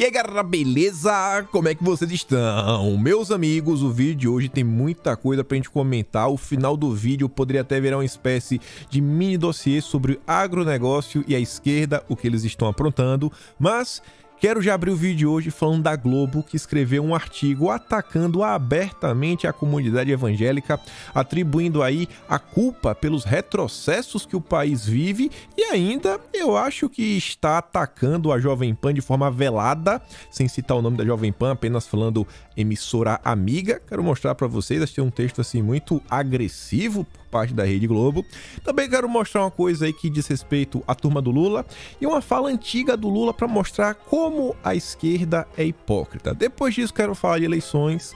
E aí galera, beleza? Como é que vocês estão? Meus amigos, o vídeo de hoje tem muita coisa pra gente comentar. O final do vídeo poderia até virar uma espécie de mini dossiê sobre agronegócio e a esquerda, o que eles estão aprontando. Mas Quero já abrir o vídeo hoje falando da Globo, que escreveu um artigo atacando abertamente a comunidade evangélica, atribuindo aí a culpa pelos retrocessos que o país vive e ainda eu acho que está atacando a Jovem Pan de forma velada, sem citar o nome da Jovem Pan, apenas falando emissora amiga. Quero mostrar para vocês, tem um texto assim muito agressivo parte da Rede Globo. Também quero mostrar uma coisa aí que diz respeito à turma do Lula e uma fala antiga do Lula para mostrar como a esquerda é hipócrita. Depois disso, quero falar de eleições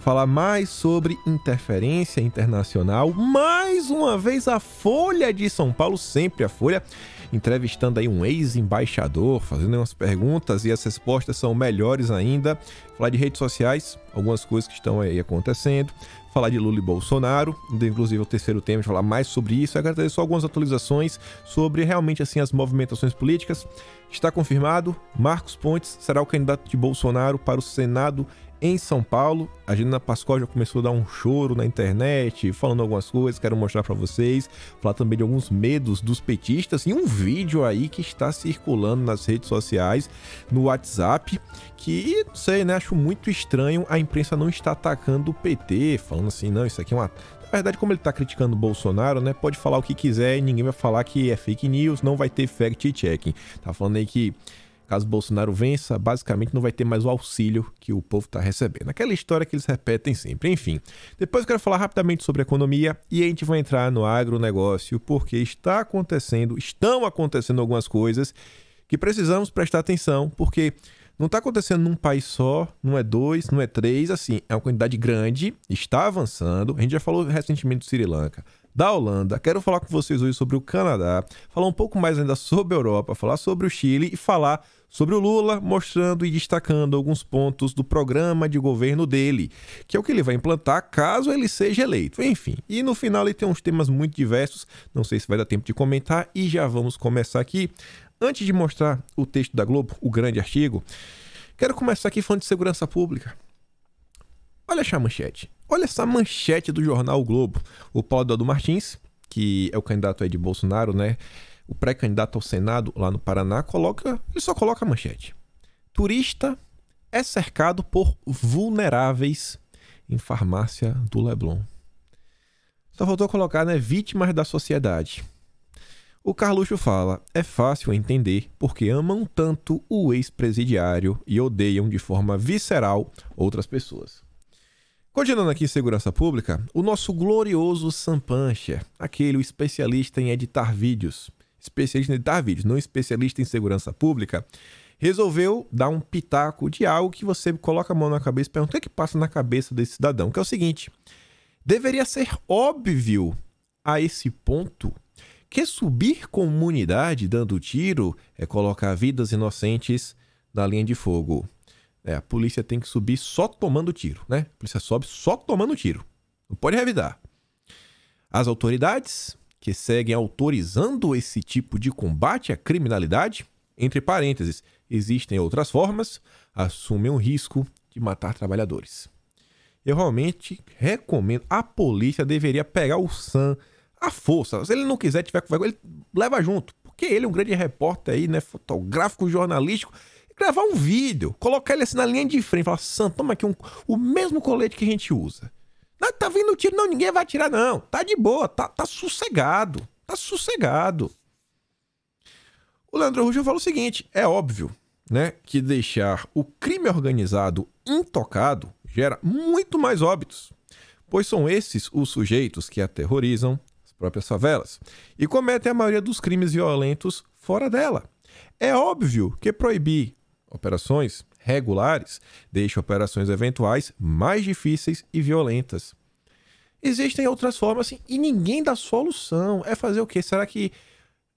falar mais sobre interferência internacional. Mais uma vez a Folha de São Paulo, sempre a Folha, entrevistando aí um ex-embaixador, fazendo umas perguntas e as respostas são melhores ainda. Falar de redes sociais, algumas coisas que estão aí acontecendo falar de Lula e Bolsonaro, então, inclusive é o terceiro tema, a gente falar mais sobre isso. Eu quero só algumas atualizações sobre realmente assim as movimentações políticas. Está confirmado, Marcos Pontes será o candidato de Bolsonaro para o Senado em São Paulo. A na Pascoal já começou a dar um choro na internet, falando algumas coisas, quero mostrar para vocês, falar também de alguns medos dos petistas e um vídeo aí que está circulando nas redes sociais, no WhatsApp, que não sei, né, acho muito estranho a imprensa não está atacando o PT, falando assim, não, isso aqui é uma na verdade, como ele está criticando o Bolsonaro, né? Pode falar o que quiser e ninguém vai falar que é fake news, não vai ter fact-checking. Tá falando aí que Caso Bolsonaro vença, basicamente não vai ter mais o auxílio que o povo está recebendo. Aquela história que eles repetem sempre. Enfim, depois eu quero falar rapidamente sobre economia e a gente vai entrar no agronegócio, porque está acontecendo, estão acontecendo algumas coisas que precisamos prestar atenção, porque não está acontecendo num país só, não é dois, não é três, assim, é uma quantidade grande, está avançando. A gente já falou recentemente do Sri Lanka, da Holanda. Quero falar com vocês hoje sobre o Canadá, falar um pouco mais ainda sobre a Europa, falar sobre o Chile e falar sobre o Lula, mostrando e destacando alguns pontos do programa de governo dele, que é o que ele vai implantar caso ele seja eleito. Enfim, e no final ele tem uns temas muito diversos, não sei se vai dar tempo de comentar e já vamos começar aqui. Antes de mostrar o texto da Globo, o grande artigo, quero começar aqui falando de segurança pública. Olha essa manchete. Olha essa manchete do jornal o Globo. O Paulo Eduardo Martins, que é o candidato aí de Bolsonaro, né? o pré-candidato ao Senado lá no Paraná coloca, ele só coloca a manchete. Turista é cercado por vulneráveis em farmácia do Leblon. Só faltou colocar, né, vítimas da sociedade. O Carluxo fala: "É fácil entender porque amam tanto o ex-presidiário e odeiam de forma visceral outras pessoas." Continuando aqui em segurança pública, o nosso glorioso Pancher, aquele especialista em editar vídeos, especialista em editar vídeos, não especialista em segurança pública, resolveu dar um pitaco de algo que você coloca a mão na cabeça e pergunta o que, é que passa na cabeça desse cidadão, que é o seguinte: deveria ser óbvio a esse ponto que subir comunidade dando tiro é colocar vidas inocentes na linha de fogo. É, a polícia tem que subir só tomando tiro, né? A polícia sobe só tomando tiro. Não pode revidar. As autoridades que seguem autorizando esse tipo de combate à criminalidade, entre parênteses, existem outras formas, assumem o risco de matar trabalhadores. Eu realmente recomendo, a polícia deveria pegar o Sam à força. Se ele não quiser, tiver com vergonha, ele leva junto. Porque ele é um grande repórter aí, né? Fotográfico, jornalístico gravar um vídeo, colocar ele assim na linha de frente, falar, Sam, toma aqui um, o mesmo colete que a gente usa não tá vindo tiro, não, ninguém vai atirar, não. Tá de boa, tá, tá sossegado. Tá sossegado. O Leandro Russo fala o seguinte: é óbvio, né, que deixar o crime organizado intocado gera muito mais óbitos, pois são esses os sujeitos que aterrorizam as próprias favelas e cometem a maioria dos crimes violentos fora dela. É óbvio que proibir operações regulares deixa operações eventuais mais difíceis e violentas. Existem outras formas assim, e ninguém dá solução. É fazer o quê? Será que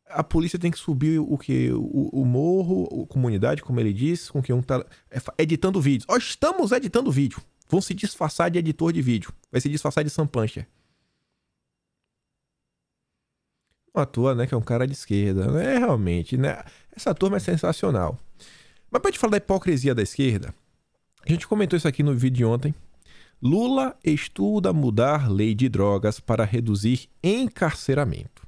a polícia tem que subir o que o, o morro, a comunidade, como ele diz, com que um tá é, editando vídeos. Nós estamos editando vídeo. Vão se disfarçar de editor de vídeo. Vai se disfarçar de sampancher. Uma toa, né, que é um cara de esquerda, né? Realmente, né? Essa turma é sensacional. Mas para te falar da hipocrisia da esquerda, a gente comentou isso aqui no vídeo de ontem. Lula estuda mudar lei de drogas para reduzir encarceramento.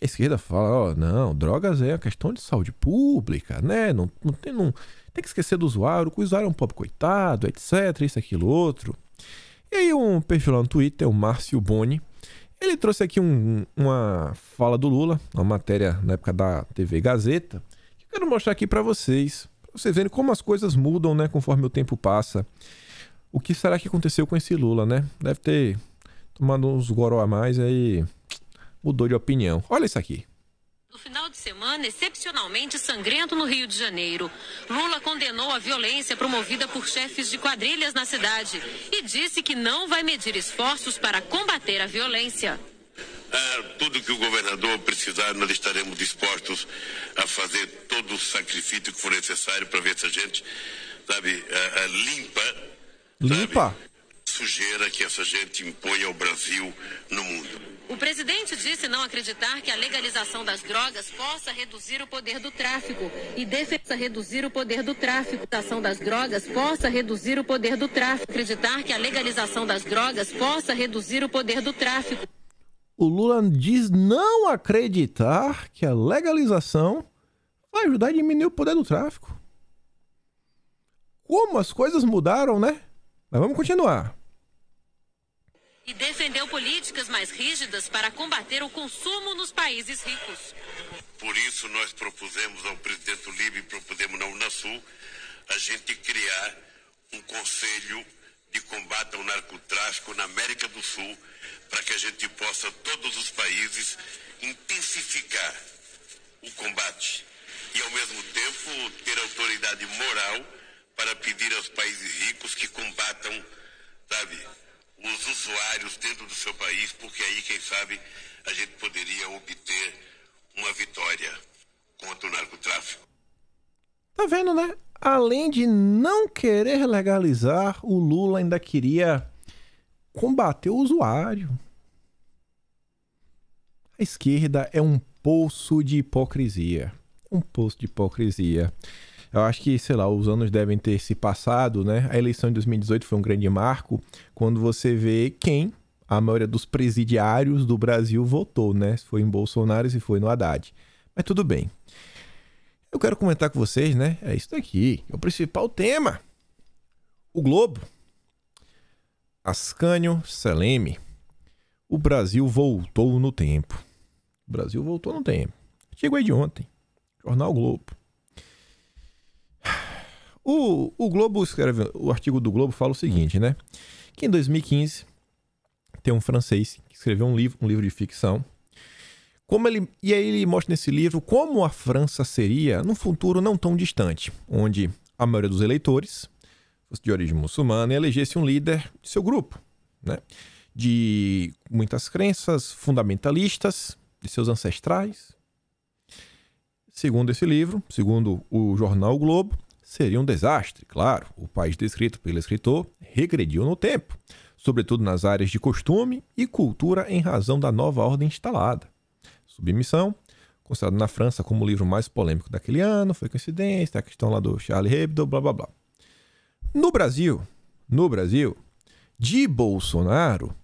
A esquerda fala, ó, oh, não, drogas é uma questão de saúde pública, né? Não, não, tem, não tem que esquecer do usuário, o usuário é um pobre coitado, etc, isso, aquilo, outro. E aí um perfil lá no Twitter, o Márcio Boni, ele trouxe aqui um, uma fala do Lula, uma matéria na época da TV Gazeta, Quero mostrar aqui para vocês, pra vocês verem como as coisas mudam, né, conforme o tempo passa. O que será que aconteceu com esse Lula, né? Deve ter tomado uns goró a mais aí mudou de opinião. Olha isso aqui. No final de semana, excepcionalmente sangrento no Rio de Janeiro, Lula condenou a violência promovida por chefes de quadrilhas na cidade e disse que não vai medir esforços para combater a violência. Ah, tudo que o governador precisar, nós estaremos dispostos a fazer todo o sacrifício que for necessário para ver se a gente, sabe, limpa. Limpa? Sabe, sujeira que essa gente impõe ao Brasil no mundo. O presidente disse não acreditar que a legalização das drogas possa reduzir o poder do tráfico e defesa reduzir o poder do tráfico. A ação das drogas possa reduzir o poder do tráfico. Acreditar que a legalização das drogas possa reduzir o poder do tráfico o Lula diz não acreditar que a legalização vai ajudar a diminuir o poder do tráfico. Como as coisas mudaram, né? Mas vamos continuar. E defendeu políticas mais rígidas para combater o consumo nos países ricos. Por isso, nós propusemos ao presidente do Libre e propusemos na Unasul a gente criar um conselho de combate ao narcotráfico na América do Sul para que a gente possa, todos os países, intensificar o combate e, ao mesmo tempo, ter autoridade moral para pedir aos países ricos que combatam, sabe, os usuários dentro do seu país, porque aí, quem sabe, a gente poderia obter uma vitória contra o narcotráfico. Tá vendo, né? Além de não querer legalizar, o Lula ainda queria combater o usuário. A esquerda é um poço de hipocrisia. Um poço de hipocrisia. Eu acho que, sei lá, os anos devem ter se passado, né? A eleição de 2018 foi um grande marco quando você vê quem a maioria dos presidiários do Brasil votou, né? Se foi em Bolsonaro, se foi no Haddad. Mas tudo bem. Eu quero comentar com vocês, né? É isso daqui. É o principal tema. O Globo Ascânio Seleme. O Brasil voltou no tempo. O Brasil voltou no tempo. Chegou aí de ontem. Jornal Globo. O, o Globo escreve, o artigo do Globo fala o seguinte, né? Que em 2015 tem um francês que escreveu um livro, um livro de ficção. Como ele, e aí ele mostra nesse livro como a França seria num futuro não tão distante, onde a maioria dos eleitores fosse de origem muçulmana, e elegesse um líder de seu grupo, né? de muitas crenças fundamentalistas de seus ancestrais. Segundo esse livro, segundo o jornal o Globo, seria um desastre, claro. O país descrito pelo escritor regrediu no tempo, sobretudo nas áreas de costume e cultura em razão da nova ordem instalada. Submissão, considerado na França como o livro mais polêmico daquele ano, foi coincidência, a questão lá do Charlie Hebdo, blá blá blá. No Brasil, no Brasil, de Bolsonaro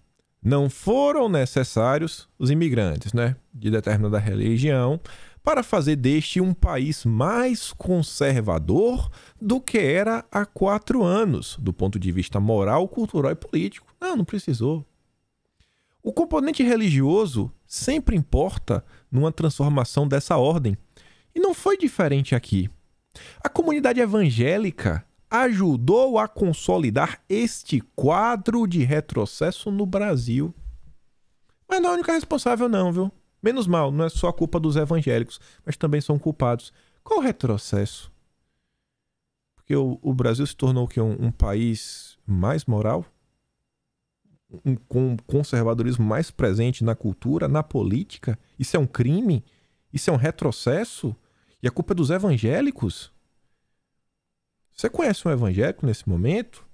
não foram necessários os imigrantes, né, de determinada religião, para fazer deste um país mais conservador do que era há quatro anos, do ponto de vista moral, cultural e político. Não, não precisou. O componente religioso sempre importa numa transformação dessa ordem. E não foi diferente aqui. A comunidade evangélica ajudou a consolidar este quadro de retrocesso no Brasil. Mas não é a única responsável, não, viu? Menos mal, não é só a culpa dos evangélicos, mas também são culpados. Qual o retrocesso? Porque o, o Brasil se tornou que um, um país mais moral? Um, com um conservadorismo mais presente na cultura, na política? Isso é um crime? Isso é um retrocesso? E a culpa é dos evangélicos? Você conhece um evangélico nesse momento?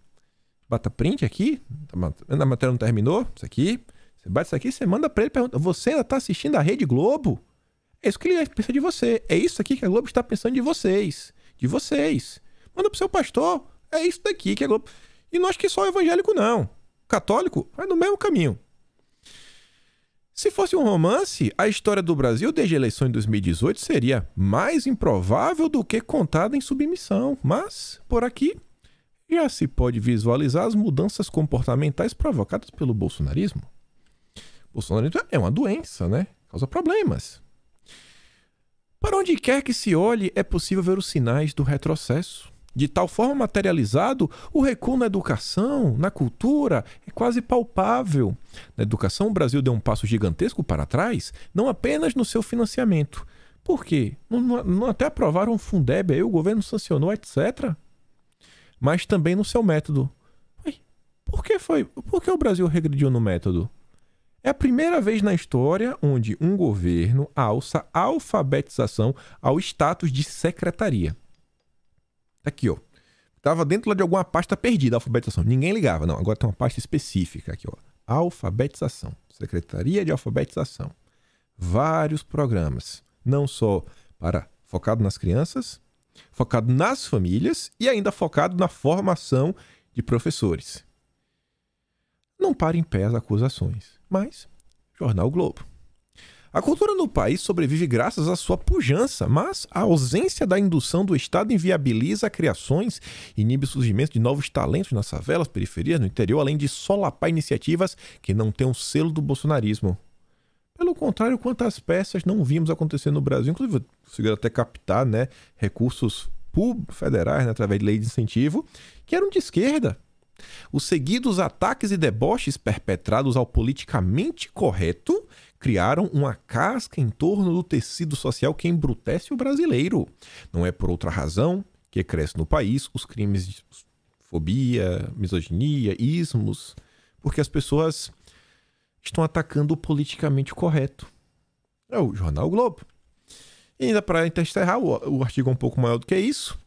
Bata print aqui. Tá a matéria não terminou. Isso aqui. Você bate isso aqui, você manda pra ele e pergunta: Você ainda tá assistindo a Rede Globo? É isso que ele pensa de você. É isso aqui que a Globo está pensando de vocês. De vocês. Manda pro seu pastor. É isso daqui que a Globo. E não acho que só evangélico, não. Católico vai no mesmo caminho. Se fosse um romance, a história do Brasil desde a eleição em 2018 seria mais improvável do que contada em submissão. Mas, por aqui, já se pode visualizar as mudanças comportamentais provocadas pelo bolsonarismo. O bolsonarismo é uma doença, né? Causa problemas. Para onde quer que se olhe, é possível ver os sinais do retrocesso de tal forma materializado, o recuo na educação, na cultura, é quase palpável. Na educação, o Brasil deu um passo gigantesco para trás, não apenas no seu financiamento. Por quê? Não, não até aprovaram o Fundeb, aí o governo sancionou, etc. Mas também no seu método. Por que foi? Por que o Brasil regrediu no método? É a primeira vez na história onde um governo alça a alfabetização ao status de secretaria. Tá aqui, ó. Tava dentro lá de alguma pasta perdida, alfabetização. Ninguém ligava, não. Agora tem uma pasta específica aqui, ó. Alfabetização. Secretaria de Alfabetização. Vários programas, não só para focado nas crianças, focado nas famílias e ainda focado na formação de professores. Não para em pé as acusações, mas Jornal Globo. A cultura no país sobrevive graças à sua pujança, mas a ausência da indução do Estado inviabiliza criações, inibe o surgimento de novos talentos nas favelas, periferias, no interior, além de solapar iniciativas que não têm o um selo do bolsonarismo. Pelo contrário, quantas peças não vimos acontecer no Brasil, inclusive conseguiram até captar né, recursos federais né, através de lei de incentivo, que eram de esquerda, os seguidos ataques e deboches perpetrados ao politicamente correto criaram uma casca em torno do tecido social que embrutece o brasileiro. Não é por outra razão que cresce no país os crimes de fobia, misoginia, ismos, porque as pessoas estão atacando o politicamente correto. É o jornal Globo. E ainda para enterrar, o artigo é um pouco maior do que isso.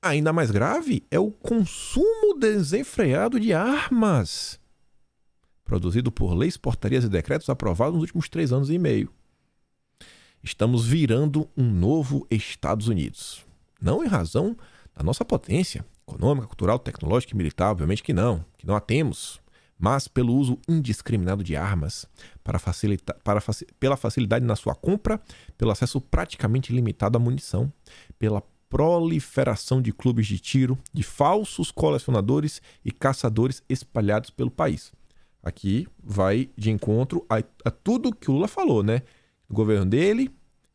Ainda mais grave é o consumo desenfreado de armas produzido por leis, portarias e decretos aprovados nos últimos três anos e meio. Estamos virando um novo Estados Unidos. Não em razão da nossa potência econômica, cultural, tecnológica e militar, obviamente que não, que não a temos, mas pelo uso indiscriminado de armas, para facilitar, para, pela facilidade na sua compra, pelo acesso praticamente limitado à munição, pela proliferação de clubes de tiro, de falsos colecionadores e caçadores espalhados pelo país. Aqui vai de encontro a, a tudo que o Lula falou, né? O governo dele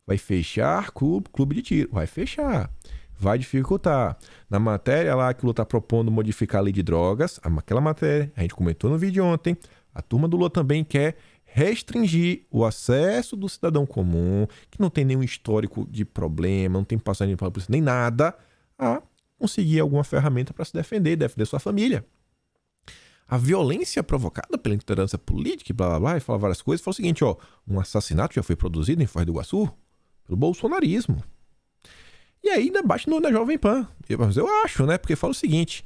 vai fechar clube, clube de tiro, vai fechar, vai dificultar. Na matéria lá que o Lula está propondo modificar a lei de drogas, aquela matéria, a gente comentou no vídeo ontem, a turma do Lula também quer restringir o acesso do cidadão comum, que não tem nenhum histórico de problema, não tem passagem de polícia, nem nada, a conseguir alguma ferramenta para se defender, defender sua família a violência provocada pela intolerância política e blá blá blá, e fala várias coisas. Fala o seguinte, ó, um assassinato já foi produzido em Foz do Iguaçu pelo bolsonarismo. E aí ainda bate no, da Jovem Pan. mas eu acho, né? Porque fala o seguinte,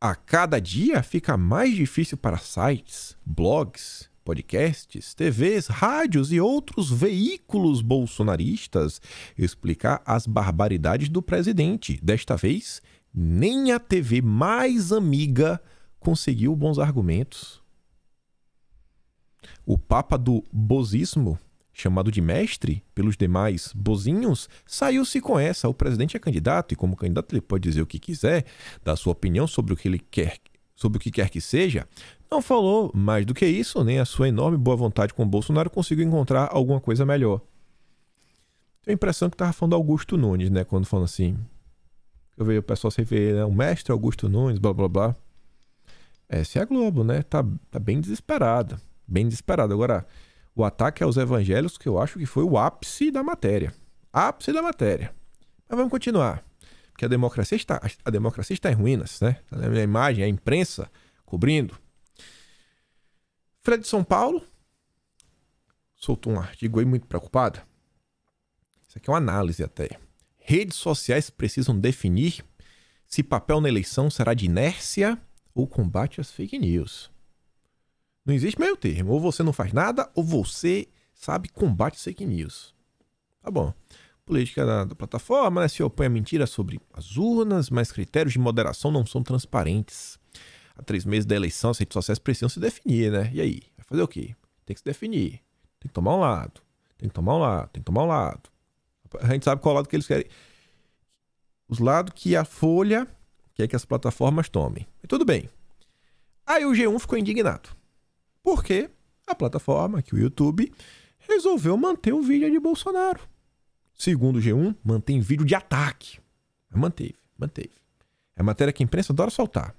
a cada dia fica mais difícil para sites, blogs, podcasts, TVs, rádios e outros veículos bolsonaristas explicar as barbaridades do presidente. Desta vez, nem a TV mais amiga conseguiu bons argumentos. O papa do bozismo, chamado de mestre pelos demais bozinhos, saiu-se com essa. O presidente é candidato e como candidato ele pode dizer o que quiser, dar sua opinião sobre o que ele quer, sobre o que quer que seja. Não falou mais do que isso, nem a sua enorme boa vontade com o Bolsonaro conseguiu encontrar alguma coisa melhor. Tenho a impressão que estava falando Augusto Nunes, né, quando falando assim, eu vejo o pessoal se referir, né, o mestre Augusto Nunes, blá blá blá. Essa é a Globo, né? Tá, tá bem desesperada. Bem desesperada. Agora, o ataque aos evangelhos, que eu acho que foi o ápice da matéria. Ápice da matéria. Mas vamos continuar. Porque a democracia está, a democracia está em ruínas, né? A imagem, a imprensa cobrindo. Fred de São Paulo soltou um artigo aí muito preocupada. Isso aqui é uma análise até. Redes sociais precisam definir se papel na eleição será de inércia ou combate às fake news. Não existe meio termo. Ou você não faz nada, ou você sabe combate as fake news. Tá bom. Política da, da plataforma né, se opõe a mentira sobre as urnas, mas critérios de moderação não são transparentes. Há três meses da eleição, as redes sociais precisam se definir, né? E aí? Vai fazer o quê? Tem que se definir. Tem que tomar um lado. Tem que tomar um lado. Tem que tomar um lado. A gente sabe qual lado que eles querem. Os lados que a Folha quer que as plataformas tomem. E tudo bem. Aí o G1 ficou indignado. Porque a plataforma, que o YouTube, resolveu manter o vídeo de Bolsonaro. Segundo o G1, mantém vídeo de ataque. Manteve, manteve. É matéria que a imprensa adora soltar.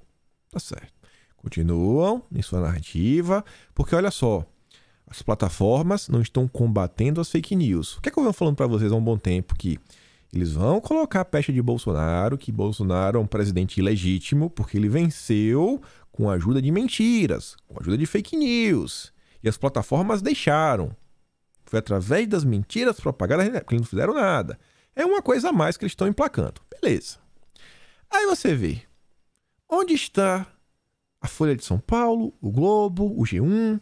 Tá certo. Continuam em sua narrativa, porque olha só, as plataformas não estão combatendo as fake news. O que é que eu venho falando para vocês há um bom tempo? Que eles vão colocar a pecha de Bolsonaro, que Bolsonaro é um presidente ilegítimo, porque ele venceu com a ajuda de mentiras, com a ajuda de fake news. E as plataformas deixaram. Foi através das mentiras propagadas né? que eles não fizeram nada. É uma coisa a mais que eles estão emplacando. Beleza. Aí você vê. Onde está a Folha de São Paulo, o Globo, o G1,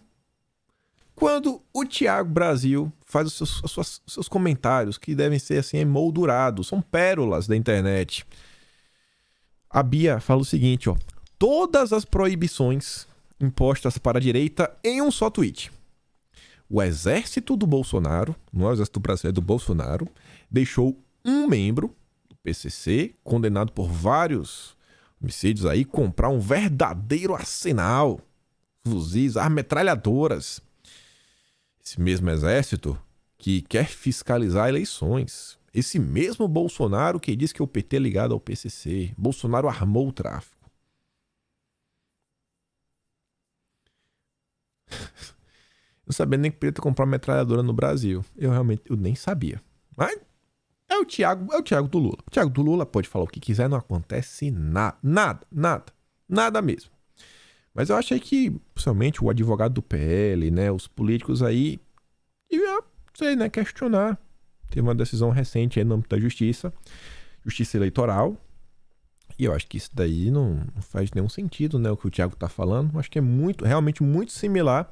quando o Tiago Brasil faz os seus, os seus, os seus comentários, que devem ser assim emoldurados, são pérolas da internet. A Bia fala o seguinte, ó. Todas as proibições impostas para a direita em um só tweet. O exército do Bolsonaro, não é o exército brasileiro, é do Bolsonaro, deixou um membro do PCC, condenado por vários homicídios aí, comprar um verdadeiro arsenal. Fuzis, armetralhadoras. Esse mesmo exército que quer fiscalizar eleições. Esse mesmo Bolsonaro que diz que o PT é ligado ao PCC. Bolsonaro armou o tráfico. Não sabia nem que podia comprar uma metralhadora no Brasil. Eu realmente eu nem sabia. Mas é o Tiago, é o Tiago do Lula. O Tiago do Lula pode falar o que quiser, não acontece nada, nada, nada, nada mesmo. Mas eu achei que, principalmente, o advogado do PL, né, os políticos aí, iam, sei, né, questionar. Teve uma decisão recente aí no âmbito da justiça, justiça eleitoral. E eu acho que isso daí não, faz nenhum sentido, né, o que o Tiago tá falando. Eu acho que é muito, realmente muito similar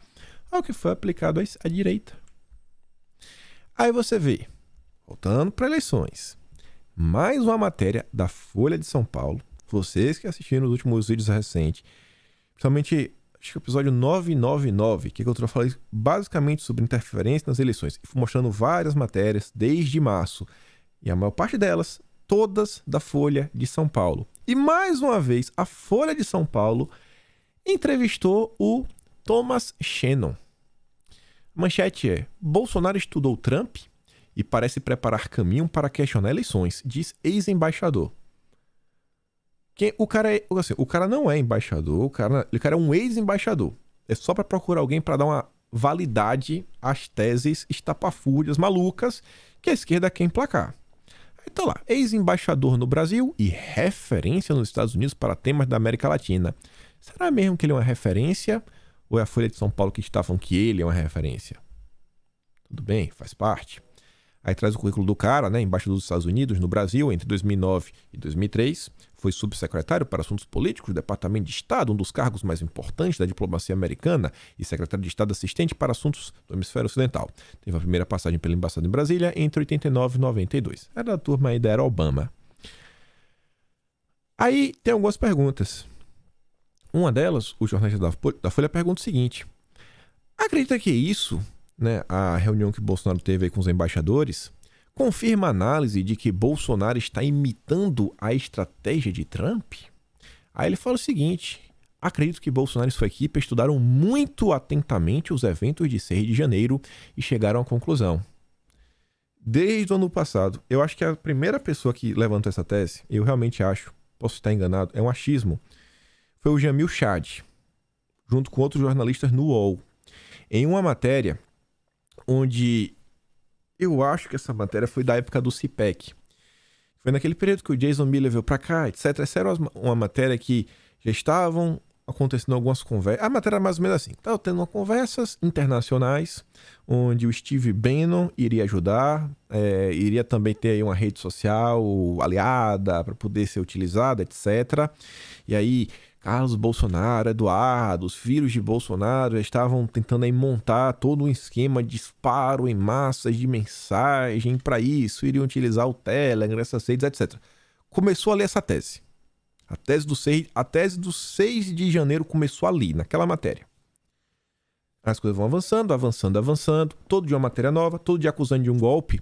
ao que foi aplicado à direita. Aí você vê, voltando para eleições, mais uma matéria da Folha de São Paulo. Vocês que assistiram os últimos vídeos recentes Principalmente, acho que o episódio 999, é que eu falei basicamente sobre interferência nas eleições. E fui mostrando várias matérias desde março. E a maior parte delas, todas da Folha de São Paulo. E mais uma vez, a Folha de São Paulo entrevistou o Thomas Shannon. A manchete é: Bolsonaro estudou Trump e parece preparar caminho para questionar eleições, diz ex-embaixador. Quem, o, cara é, assim, o cara não é embaixador, o cara, o cara é um ex-embaixador. É só para procurar alguém para dar uma validade às teses estapafúrdias, malucas, que a esquerda quer emplacar. Então lá, ex-embaixador no Brasil e referência nos Estados Unidos para temas da América Latina. Será mesmo que ele é uma referência? Ou é a Folha de São Paulo que está falando que ele é uma referência? Tudo bem, faz parte. Aí traz o currículo do cara, né? Embaixador dos Estados Unidos no Brasil entre 2009 e 2003, foi subsecretário para assuntos políticos do Departamento de Estado, um dos cargos mais importantes da diplomacia americana, e secretário de Estado assistente para assuntos do hemisfério ocidental. Teve a primeira passagem pela embaixada em Brasília entre 89 e 92. Era da turma ainda era Obama. Aí tem algumas perguntas. Uma delas, o jornalista da Folha pergunta o seguinte: Acredita que isso, né, a reunião que Bolsonaro teve com os embaixadores, confirma a análise de que Bolsonaro está imitando a estratégia de Trump? Aí ele fala o seguinte: Acredito que Bolsonaro e sua equipe estudaram muito atentamente os eventos de 6 de janeiro e chegaram à conclusão. Desde o ano passado, eu acho que a primeira pessoa que levantou essa tese, eu realmente acho, posso estar enganado, é um achismo, foi o Jamil Chad, junto com outros jornalistas no UOL, em uma matéria onde eu acho que essa matéria foi da época do CIPEC. Foi naquele período que o Jason Miller veio para cá, etc. Essa era uma matéria que já estavam acontecendo algumas conversas. A matéria era mais ou menos assim. Estava tendo conversas internacionais, onde o Steve Bannon iria ajudar, é, iria também ter uma rede social aliada para poder ser utilizada, etc. E aí Carlos Bolsonaro, Eduardo, os filhos de Bolsonaro já estavam tentando aí montar todo um esquema de disparo em massas de mensagem para isso, iriam utilizar o Telegram, essas redes, etc. Começou a ler essa tese. A tese, do 6, a tese do 6 de janeiro começou ali, naquela matéria. As coisas vão avançando, avançando, avançando. Todo dia uma matéria nova, todo dia acusando de um golpe.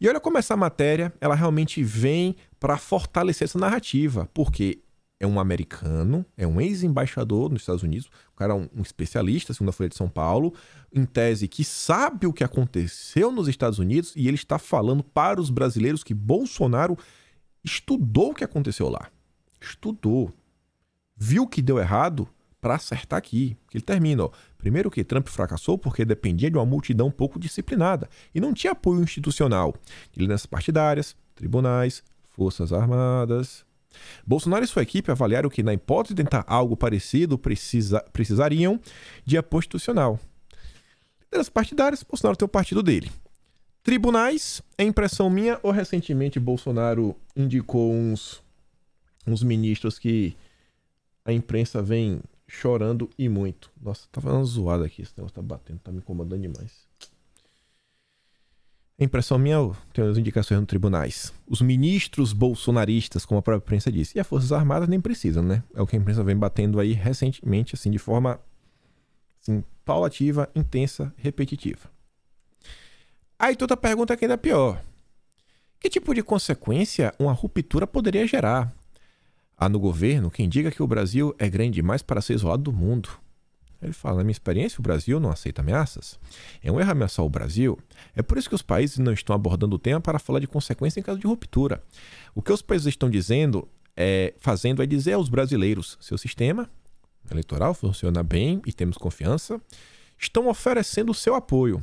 E olha como essa matéria, ela realmente vem para fortalecer essa narrativa, porque é um americano, é um ex-embaixador nos Estados Unidos, o cara é um, um especialista, segundo a Folha de São Paulo, em tese que sabe o que aconteceu nos Estados Unidos e ele está falando para os brasileiros que Bolsonaro estudou o que aconteceu lá. Estudou. Viu o que deu errado para acertar aqui. Ele termina, ó. Primeiro que Trump fracassou porque dependia de uma multidão pouco disciplinada e não tinha apoio institucional. nessas partidárias, tribunais, forças armadas, Bolsonaro e sua equipe avaliaram que, na hipótese de tentar algo parecido, precisa, precisariam de apoio institucional. Lideranças partidárias, Bolsonaro tem o partido dele. Tribunais, é impressão minha, ou recentemente Bolsonaro indicou uns, uns ministros que a imprensa vem chorando e muito. Nossa, tá falando zoado aqui, esse negócio tá batendo, tá me incomodando demais. Impressão minha, eu tenho as indicações no tribunais. Os ministros bolsonaristas, como a própria imprensa disse, e as Forças Armadas nem precisam, né? É o que a imprensa vem batendo aí recentemente, assim, de forma assim, paulativa, intensa, repetitiva. Aí toda pergunta é que ainda é pior. Que tipo de consequência uma ruptura poderia gerar? Há ah, no governo quem diga que o Brasil é grande demais para ser isolado do mundo. Ele fala: na minha experiência, o Brasil não aceita ameaças. É um erro ameaçar o Brasil. É por isso que os países não estão abordando o tema para falar de consequência em caso de ruptura. O que os países estão dizendo, é, fazendo, é dizer aos brasileiros: seu sistema eleitoral funciona bem e temos confiança, estão oferecendo o seu apoio.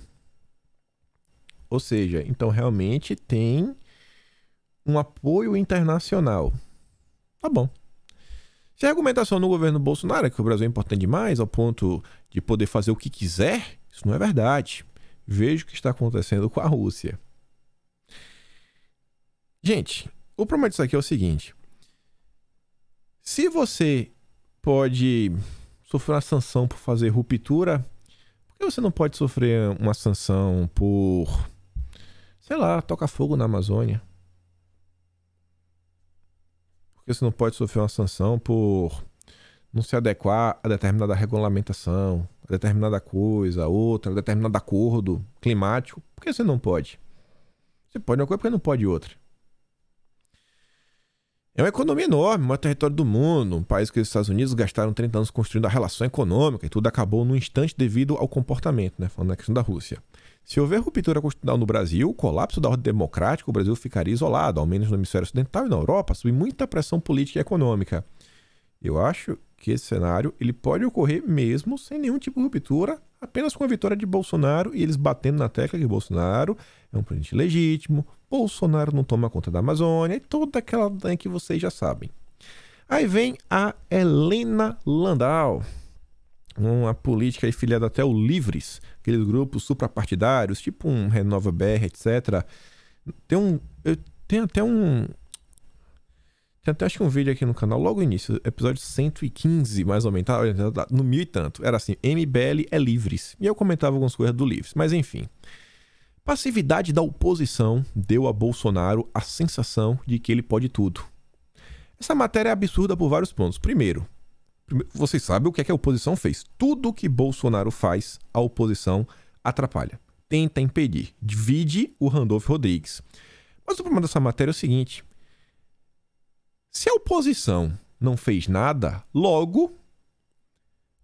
Ou seja, então realmente tem um apoio internacional. Tá bom. Se a argumentação no governo Bolsonaro é que o Brasil é importante demais ao ponto de poder fazer o que quiser, isso não é verdade. Veja o que está acontecendo com a Rússia. Gente, o problema disso aqui é o seguinte: se você pode sofrer uma sanção por fazer ruptura, por que você não pode sofrer uma sanção por, sei lá, tocar fogo na Amazônia? porque você não pode sofrer uma sanção por não se adequar a determinada regulamentação, a determinada coisa, a outra, a determinado acordo climático. Por que você não pode? Você pode uma coisa porque não pode outra. É uma economia enorme, o maior território do mundo, um país que os Estados Unidos gastaram 30 anos construindo a relação econômica e tudo acabou num instante devido ao comportamento, né? Falando da questão da Rússia. Se houver ruptura constitucional no Brasil, colapso da ordem democrática, o Brasil ficaria isolado, ao menos no hemisfério ocidental e na Europa, sob muita pressão política e econômica. Eu acho que esse cenário ele pode ocorrer mesmo sem nenhum tipo de ruptura, apenas com a vitória de Bolsonaro e eles batendo na tecla que Bolsonaro é um presidente legítimo, Bolsonaro não toma conta da Amazônia e toda aquela né, que vocês já sabem. Aí vem a Helena Landau uma política filiada até o Livres, aqueles grupos suprapartidários, tipo um Renova BR, etc. Tem um. Eu tenho até um. Tem até acho que um vídeo aqui no canal, logo no início, episódio 115, mais ou menos, tá? Tá, tá, no mil e tanto. Era assim, MBL é livres. E eu comentava algumas coisas do livres, mas enfim. Passividade da oposição deu a Bolsonaro a sensação de que ele pode tudo. Essa matéria é absurda por vários pontos. Primeiro, vocês sabem o que, é que a oposição fez. Tudo que Bolsonaro faz, a oposição atrapalha. Tenta impedir. Divide o Randolfo Rodrigues. Mas o problema dessa matéria é o seguinte: se a oposição não fez nada, logo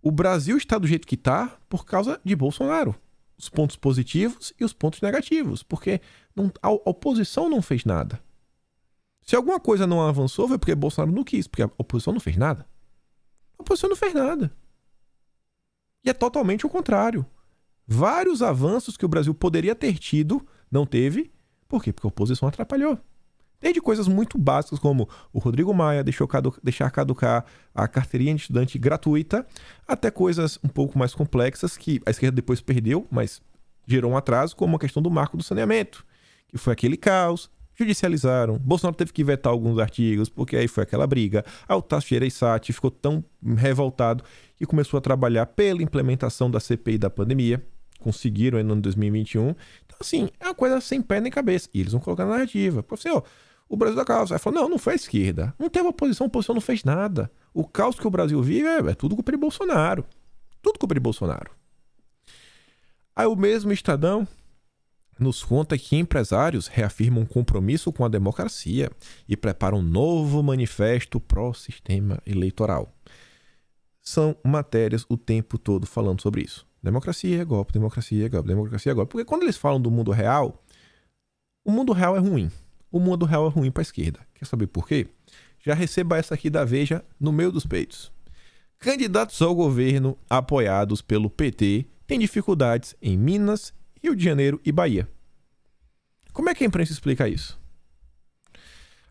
o Brasil está do jeito que está por causa de Bolsonaro. Os pontos positivos e os pontos negativos, porque não, a oposição não fez nada. Se alguma coisa não avançou, foi porque Bolsonaro não quis, porque a oposição não fez nada. A oposição não fez nada. E é totalmente o contrário. Vários avanços que o Brasil poderia ter tido, não teve. Por quê? Porque a oposição atrapalhou. Desde coisas muito básicas como o Rodrigo Maia deixou cadu deixar caducar a carteirinha de estudante gratuita, até coisas um pouco mais complexas que a esquerda depois perdeu, mas gerou um atraso, como a questão do marco do saneamento, que foi aquele caos, judicializaram. Bolsonaro teve que vetar alguns artigos, porque aí foi aquela briga. A ah, Altácio Gereissati ficou tão revoltado que começou a trabalhar pela implementação da CPI da pandemia. Conseguiram no ano 2021. Então, assim, é uma coisa sem pé nem cabeça. E eles vão colocar na narrativa. Pô, senhor, assim, o Brasil da tá causa. Aí falou, não, não foi a esquerda. Não teve oposição, a oposição não fez nada. O caos que o Brasil vive é, é tudo culpa de Bolsonaro. Tudo culpa de Bolsonaro. Aí o mesmo Estadão nos conta que empresários reafirmam um compromisso com a democracia e preparam um novo manifesto pró-sistema eleitoral. São matérias o tempo todo falando sobre isso. Democracia, é golpe, democracia, é golpe, democracia, é golpe. Porque quando eles falam do mundo real, o mundo real é ruim. O mundo real é ruim para a esquerda. Quer saber por quê? Já receba essa aqui da Veja no meio dos peitos. Candidatos ao governo apoiados pelo PT têm dificuldades em Minas Rio de Janeiro e Bahia. Como é que a imprensa explica isso?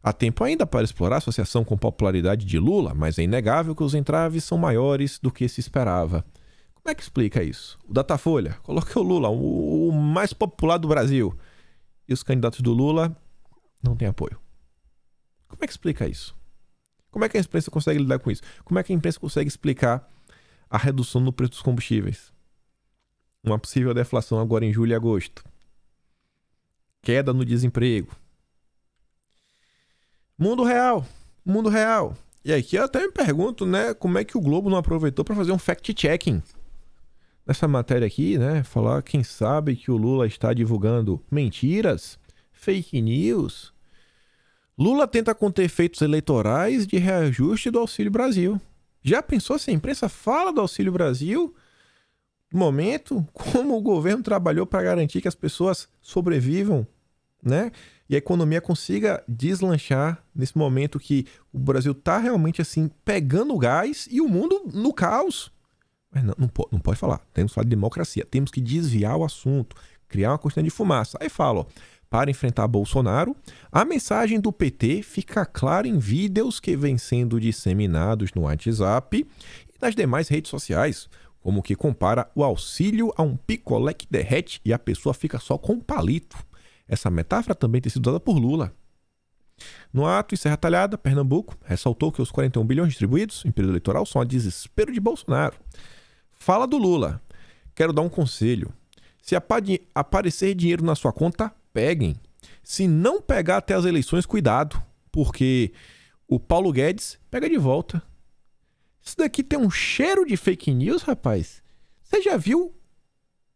Há tempo ainda para explorar a associação com popularidade de Lula, mas é inegável que os entraves são maiores do que se esperava. Como é que explica isso? O Datafolha coloca o Lula, o mais popular do Brasil. E os candidatos do Lula não têm apoio. Como é que explica isso? Como é que a imprensa consegue lidar com isso? Como é que a imprensa consegue explicar a redução no preço dos combustíveis? uma possível deflação agora em julho e agosto, queda no desemprego. Mundo real, mundo real. E aqui eu até me pergunto, né, como é que o Globo não aproveitou para fazer um fact-checking nessa matéria aqui, né? Falar quem sabe que o Lula está divulgando mentiras, fake news. Lula tenta conter efeitos eleitorais de reajuste do Auxílio Brasil. Já pensou se a imprensa fala do Auxílio Brasil? momento, como o governo trabalhou para garantir que as pessoas sobrevivam, né? E a economia consiga deslanchar nesse momento que o Brasil tá realmente assim pegando gás e o mundo no caos. Mas não, não, pode, não pode falar. Temos que falar de democracia. Temos que desviar o assunto, criar uma cortina de fumaça. Aí falo, ó, para enfrentar Bolsonaro, a mensagem do PT fica clara em vídeos que vem sendo disseminados no WhatsApp e nas demais redes sociais como que compara o auxílio a um picolé que derrete e a pessoa fica só com um palito. Essa metáfora também tem sido usada por Lula. No ato em Serra Talhada, Pernambuco, ressaltou que os 41 bilhões distribuídos em período eleitoral são a desespero de Bolsonaro. Fala do Lula. Quero dar um conselho. Se aparecer dinheiro na sua conta, peguem. Se não pegar até as eleições, cuidado, porque o Paulo Guedes pega de volta. Isso daqui tem um cheiro de fake news, rapaz. Você já viu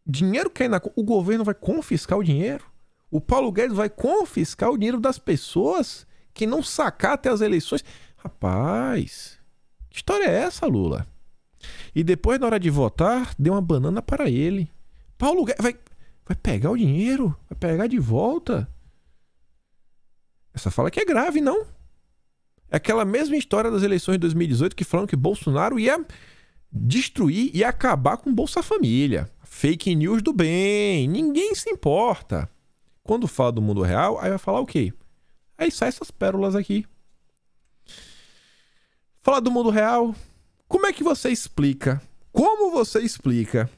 dinheiro cair na. O governo vai confiscar o dinheiro? O Paulo Guedes vai confiscar o dinheiro das pessoas que não sacar até as eleições? Rapaz, que história é essa, Lula? E depois, na hora de votar, deu uma banana para ele. Paulo Guedes vai, vai pegar o dinheiro, vai pegar de volta. Essa fala que é grave, não? Aquela mesma história das eleições de 2018 que falaram que Bolsonaro ia destruir e acabar com Bolsa Família. Fake news do bem, ninguém se importa. Quando fala do mundo real, aí vai falar o okay. quê? Aí sai essas pérolas aqui. Falar do mundo real, como é que você explica? Como você explica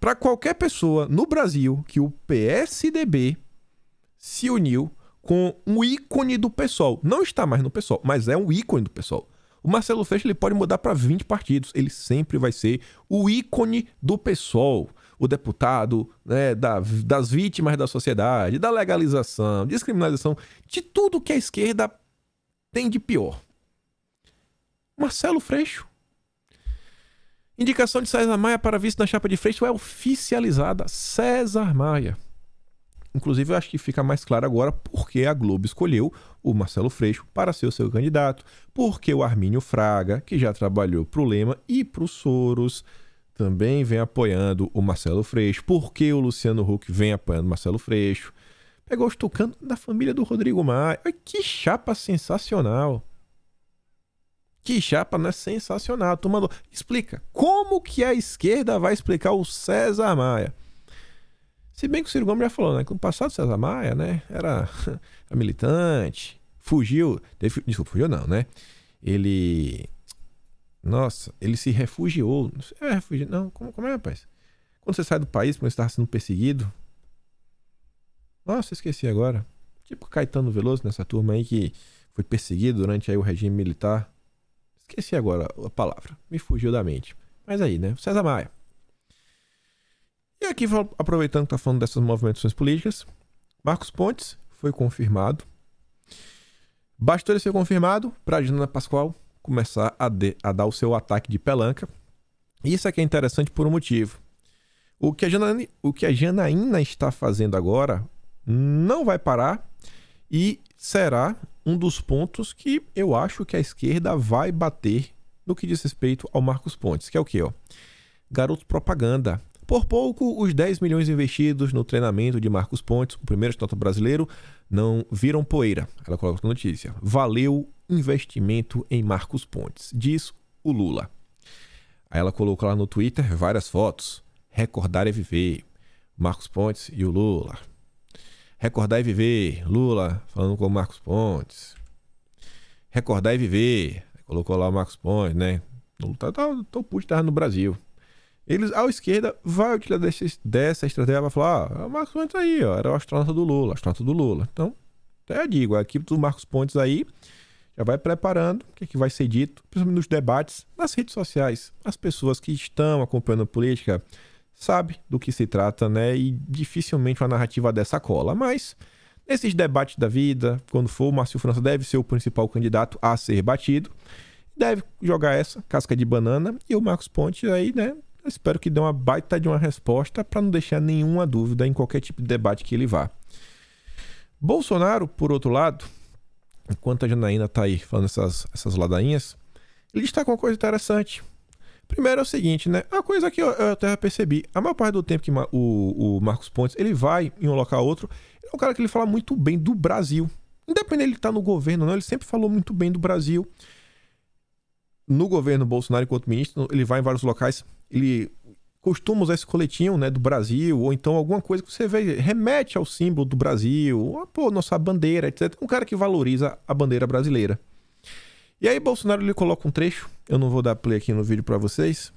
para qualquer pessoa no Brasil que o PSDB se uniu com um ícone do pessoal Não está mais no pessoal mas é um ícone do pessoal O Marcelo Freixo ele pode mudar para 20 partidos, ele sempre vai ser o ícone do pessoal o deputado né, da, das vítimas da sociedade, da legalização, descriminalização, de tudo que a esquerda tem de pior. Marcelo Freixo. Indicação de César Maia para vice na chapa de Freixo é oficializada. César Maia. Inclusive, eu acho que fica mais claro agora porque a Globo escolheu o Marcelo Freixo para ser o seu candidato, porque o Armínio Fraga, que já trabalhou para o Lema e para o Soros, também vem apoiando o Marcelo Freixo, porque o Luciano Huck vem apoiando o Marcelo Freixo. Pegou os tucanos da família do Rodrigo Maia. Que chapa sensacional! Que chapa, é Sensacional. Tomando. Explica. Como que a esquerda vai explicar o César Maia? Se bem que o Ciro Gomes já falou, né? Que o passado do César Maia, né? Era, era militante, fugiu. Teve, desculpa, fugiu não, né? Ele. Nossa, ele se refugiou. Não, sei, é refugiou, não como, como é, rapaz? Quando você sai do país, quando você está sendo perseguido. Nossa, esqueci agora. Tipo Caetano Veloso nessa turma aí que foi perseguido durante aí o regime militar. Esqueci agora a palavra. Me fugiu da mente. Mas aí, né? César Maia. E aqui, aproveitando que está falando dessas movimentações políticas, Marcos Pontes foi confirmado. Bastou ele ser confirmado para a Dinana Pascoal começar a, de, a, dar o seu ataque de pelanca. Isso aqui é, é interessante por um motivo. O que, a Janaína, o que a Janaína está fazendo agora não vai parar e será um dos pontos que eu acho que a esquerda vai bater no que diz respeito ao Marcos Pontes, que é o quê, ó? Garoto propaganda. Por pouco, os 10 milhões investidos no treinamento de Marcos Pontes, o primeiro astronauta brasileiro, não viram poeira. Ela coloca a notícia. Valeu investimento em Marcos Pontes, diz o Lula. Aí ela colocou lá no Twitter várias fotos. Recordar é viver. Marcos Pontes e o Lula. Recordar e é viver. Lula falando com o Marcos Pontes. Recordar e é viver. Colocou lá o Marcos Pontes, né? O Lula tá, tá, tá, tava no Brasil. Eles, ao esquerda, vai utilizar desse, dessa estratégia para falar: ah, é o Marcos Pontes aí, ó, era o astronauta do Lula, astronauta do Lula. Então, até digo, a equipe do Marcos Pontes aí já vai preparando o que, é que vai ser dito, principalmente nos debates, nas redes sociais. As pessoas que estão acompanhando a política sabem do que se trata, né? E dificilmente uma narrativa dessa cola. Mas, nesses debates da vida, quando for, o Márcio França deve ser o principal candidato a ser batido deve jogar essa casca de banana e o Marcos Pontes aí, né, eu espero que dê uma baita de uma resposta para não deixar nenhuma dúvida em qualquer tipo de debate que ele vá. Bolsonaro, por outro lado, enquanto a Janaína está aí falando essas, essas ladainhas, ele está com uma coisa interessante. Primeiro é o seguinte, né? A coisa que eu, eu até percebi, a maior parte do tempo que o, o Marcos Pontes ele vai em um local a outro, é um cara que ele fala muito bem do Brasil. Independente ele estar tá no governo ou não, ele sempre falou muito bem do Brasil. No governo Bolsonaro, enquanto ministro, ele vai em vários locais ele costuma usar esse coletinho, né, do Brasil, ou então alguma coisa que você vê, remete ao símbolo do Brasil, ou, pô, nossa bandeira, etc. Um cara que valoriza a bandeira brasileira. E aí Bolsonaro ele coloca um trecho, eu não vou dar play aqui no vídeo para vocês.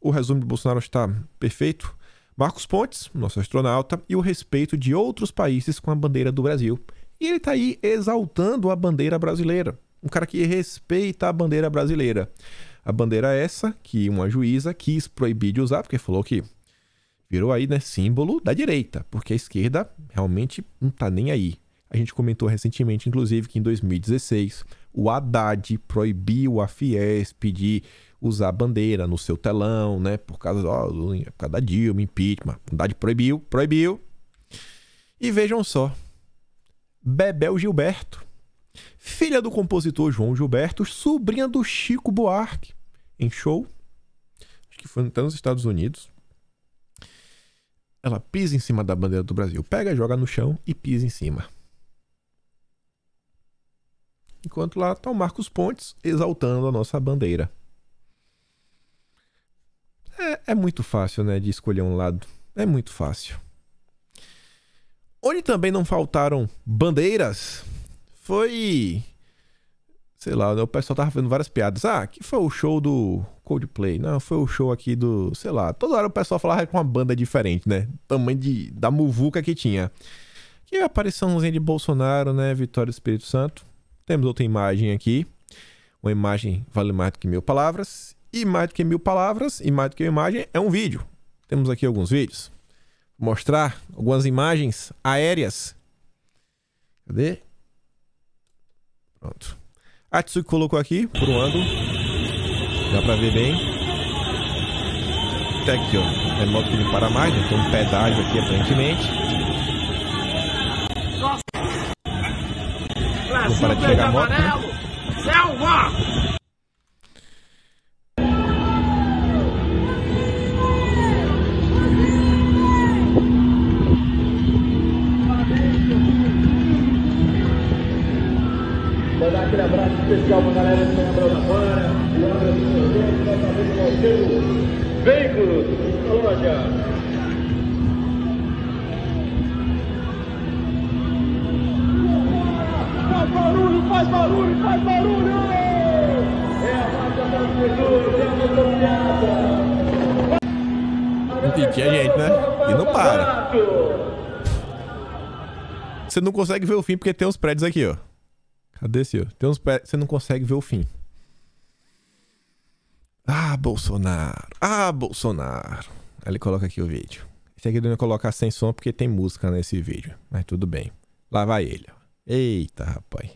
O resumo de Bolsonaro está perfeito. Marcos Pontes, nosso astronauta, e o respeito de outros países com a bandeira do Brasil. E ele está aí exaltando a bandeira brasileira. Um cara que respeita a bandeira brasileira. A bandeira é essa que uma juíza quis proibir de usar, porque falou que virou aí, né, símbolo da direita, porque a esquerda realmente não tá nem aí. A gente comentou recentemente, inclusive, que em 2016 o Haddad proibiu a Fiesp de usar bandeira no seu telão, né, por causa, ó, por causa da Dilma, impeachment. Haddad proibiu, proibiu. E vejam só, Bebel Gilberto, filha do compositor João Gilberto, sobrinha do Chico Buarque em show. Acho que foi até nos Estados Unidos. Ela pisa em cima da bandeira do Brasil. Pega, joga no chão e pisa em cima. Enquanto lá está o Marcos Pontes exaltando a nossa bandeira. É, é muito fácil, né, de escolher um lado. É muito fácil. Onde também não faltaram bandeiras foi sei lá, o pessoal tava fazendo várias piadas. Ah, que foi o show do Coldplay. Não, foi o show aqui do, sei lá. Toda hora o pessoal falava com uma banda diferente, né? Tamanho de, da muvuca que tinha. Que é a apariçãozinha de Bolsonaro, né? Vitória do Espírito Santo. Temos outra imagem aqui. Uma imagem vale mais do que mil palavras. E mais do que mil palavras, e mais do que uma imagem, é um vídeo. Temos aqui alguns vídeos. Vou mostrar algumas imagens aéreas. Cadê? Pronto. A Tsuki colocou aqui, por um ângulo. Dá pra ver bem. Até tá aqui, ó. É modo que não para mais, né? Tem um pedágio aqui, aparentemente. Não para de chegar a moto. Né? Selva! aquele abraço especial para a galera de São Abraão Leandro de Sorvete, nossa vez com o Veículos, loja. Faz barulho, faz barulho, faz barulho! É a marca das pessoas, é a nossa piada! Não tem né? E não para. Você não consegue ver o fim porque tem uns prédios aqui, ó. Cadê, senhor? Tem uns pés. Você não consegue ver o fim. Ah, Bolsonaro. Ah, Bolsonaro. Aí ele coloca aqui o vídeo. Esse aqui eu não colocar sem som porque tem música nesse vídeo. Mas tudo bem. Lá vai ele. Eita, rapaz.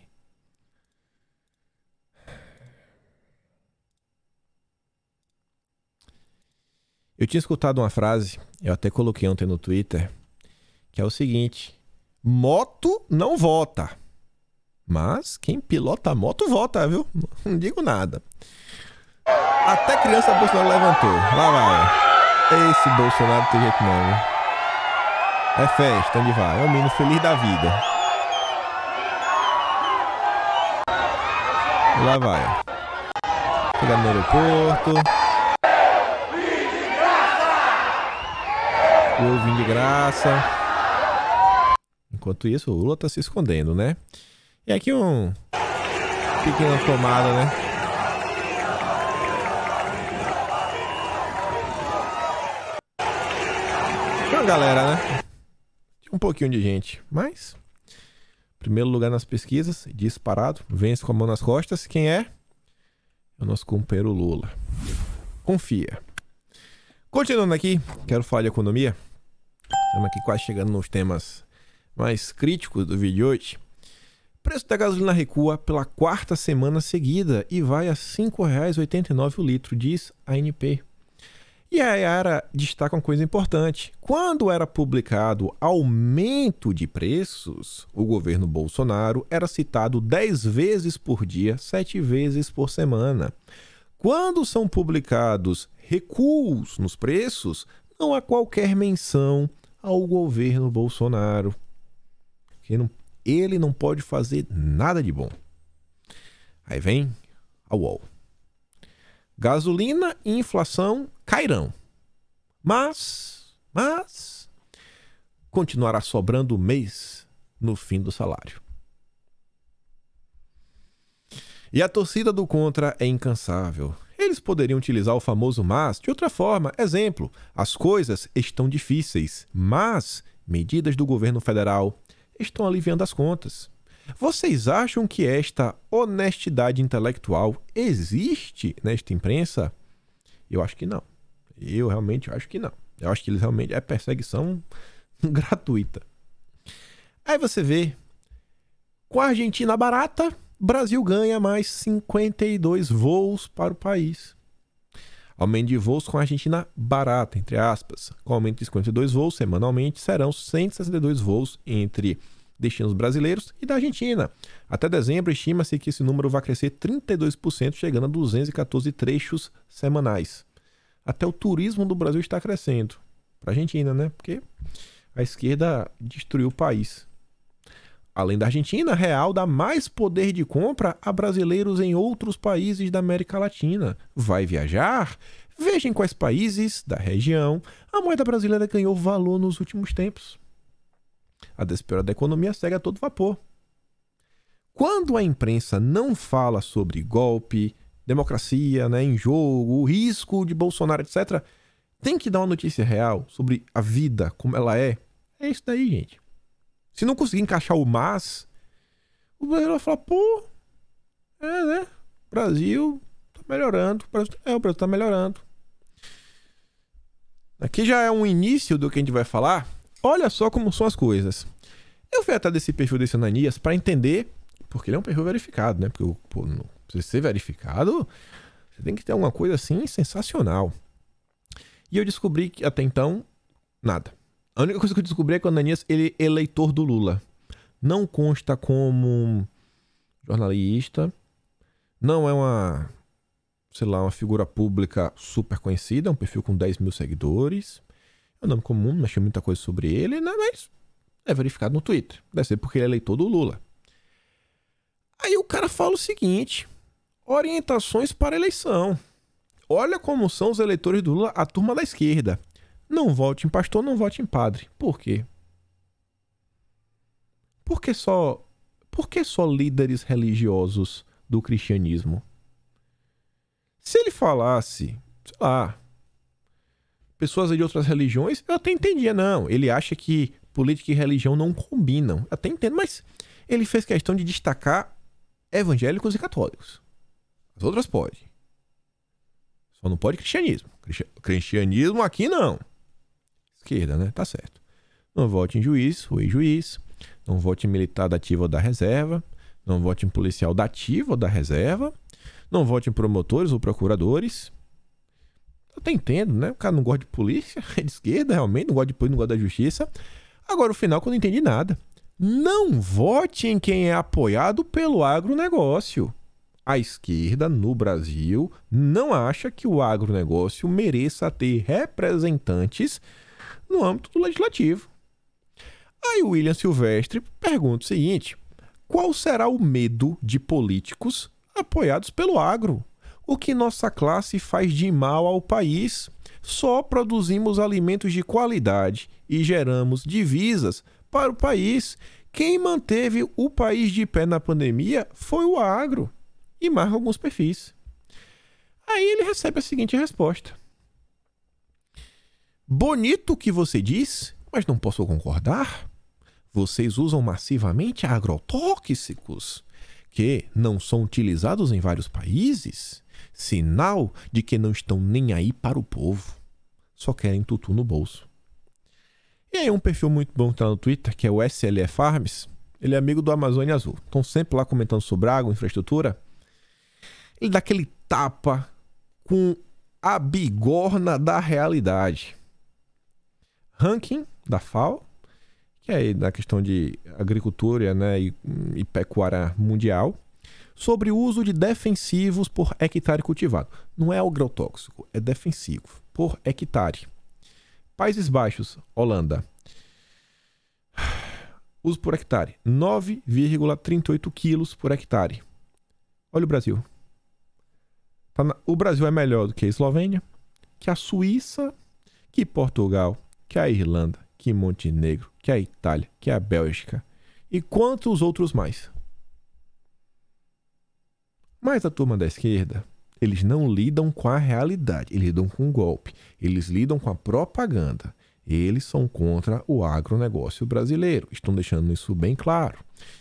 Eu tinha escutado uma frase, eu até coloquei ontem no Twitter, que é o seguinte: moto não vota. Mas quem pilota a moto vota, viu? Não digo nada. Até criança Bolsonaro levantou. Lá vai. Esse Bolsonaro tem jeito não, É festa, onde vai? É o menino feliz da vida. Lá vai. Chegando no aeroporto. Eu vim de graça. Enquanto isso, o Lula tá se escondendo, né? E aqui um pequena tomada, né? Uma galera, né? Tinha um pouquinho de gente, mas primeiro lugar nas pesquisas, disparado, vence com a mão nas costas. Quem é? É o nosso companheiro Lula. Confia. Continuando aqui, quero falar de economia. Estamos aqui quase chegando nos temas mais críticos do vídeo de hoje. Preço da gasolina recua pela quarta semana seguida e vai a R$ 5,89 o litro, diz a ANP. E a Yara destaca uma coisa importante. Quando era publicado aumento de preços, o governo Bolsonaro era citado 10 vezes por dia, 7 vezes por semana. Quando são publicados recuos nos preços, não há qualquer menção ao governo Bolsonaro. Quem não ele não pode fazer nada de bom. Aí vem a UOL. Gasolina e inflação cairão. Mas, mas, continuará sobrando mês no fim do salário. E a torcida do contra é incansável. Eles poderiam utilizar o famoso mas de outra forma. Exemplo: as coisas estão difíceis, mas medidas do governo federal, estão aliviando as contas. Vocês acham que esta honestidade intelectual existe nesta imprensa? Eu acho que não. Eu realmente acho que não. Eu acho que eles realmente é perseguição gratuita. Aí você vê com a Argentina barata, Brasil ganha mais 52 voos para o país. Aumento de voos com a Argentina barata, entre aspas. Com aumento de 52 voos semanalmente, serão 162 voos entre destinos brasileiros e da Argentina. Até dezembro, estima-se que esse número vai crescer 32%, chegando a 214 trechos semanais. Até o turismo do Brasil está crescendo. Para a Argentina, né? Porque a esquerda destruiu o país. Além da Argentina, a real dá mais poder de compra a brasileiros em outros países da América Latina. Vai viajar? Veja em quais países da região a moeda brasileira ganhou valor nos últimos tempos. A despedida da economia segue a todo vapor. Quando a imprensa não fala sobre golpe, democracia né, em jogo, o risco de Bolsonaro, etc., tem que dar uma notícia real sobre a vida, como ela é. É isso daí, gente. Se não conseguir encaixar o mas, o brasileiro vai falar, pô, é, né? O Brasil tá melhorando. O Brasil, tá, é, o Brasil tá melhorando. Aqui já é um início do que a gente vai falar. Olha só como são as coisas. Eu fui atrás desse perfil desse Ananias para entender, porque ele é um perfil verificado, né? Porque pô, não ser verificado, você tem que ter alguma coisa assim sensacional. E eu descobri que até então, nada. A única coisa que eu descobri é que o Ananias ele é eleitor do Lula. Não consta como jornalista. Não é uma, sei lá, uma figura pública super conhecida. É um perfil com 10 mil seguidores. É um nome comum, não muita coisa sobre ele, né? mas é verificado no Twitter. Deve ser porque ele é eleitor do Lula. Aí o cara fala o seguinte: orientações para eleição. Olha como são os eleitores do Lula, a turma da esquerda. Não vote em pastor, não vote em padre. Por quê? Por que só, por que só líderes religiosos do cristianismo? Se ele falasse, sei lá, pessoas de outras religiões, eu até entendia, não. Ele acha que política e religião não combinam. Eu até entendo, mas ele fez questão de destacar evangélicos e católicos. As outras podem. Só não pode cristianismo. Cristianismo aqui não esquerda, né? Tá certo. Não vote em juiz ou ex-juiz. Não vote em militar da ativa ou da reserva. Não vote em policial da ativa ou da reserva. Não vote em promotores ou procuradores. Eu até entendo, né? O cara não gosta de polícia, é de esquerda, realmente, não gosta de polícia, não gosta da justiça. Agora, o final, que eu não entendi nada. Não vote em quem é apoiado pelo agronegócio. A esquerda no Brasil não acha que o agronegócio mereça ter representantes no âmbito do legislativo. Aí William Silvestre pergunta o seguinte: qual será o medo de políticos apoiados pelo agro? O que nossa classe faz de mal ao país? Só produzimos alimentos de qualidade e geramos divisas para o país. Quem manteve o país de pé na pandemia foi o agro. E marca alguns perfis. Aí ele recebe a seguinte resposta: Bonito o que você diz, mas não posso concordar. Vocês usam massivamente agrotóxicos que não são utilizados em vários países, sinal de que não estão nem aí para o povo. Só querem tutu no bolso. E aí um perfil muito bom que tá no Twitter, que é o SLE Farms, ele é amigo do Amazônia Azul. Estão sempre lá comentando sobre água, infraestrutura. Ele dá aquele tapa com a bigorna da realidade ranking da FAO, que é da questão de agricultura né, e, e pecuária mundial, sobre o uso de defensivos por hectare cultivado. Não é agrotóxico, é defensivo por hectare. Países Baixos, Holanda. Uso por hectare, 9,38 quilos por hectare. Olha o Brasil. Tá o Brasil é melhor do que a Eslovênia, que a Suíça, que Portugal, que a Irlanda, que Montenegro, que a Itália, que a Bélgica e quantos outros mais. Mas a turma da esquerda, eles não lidam com a realidade, eles lidam com o golpe, eles lidam com a propaganda. Eles são contra o agronegócio brasileiro, estão deixando isso bem claro.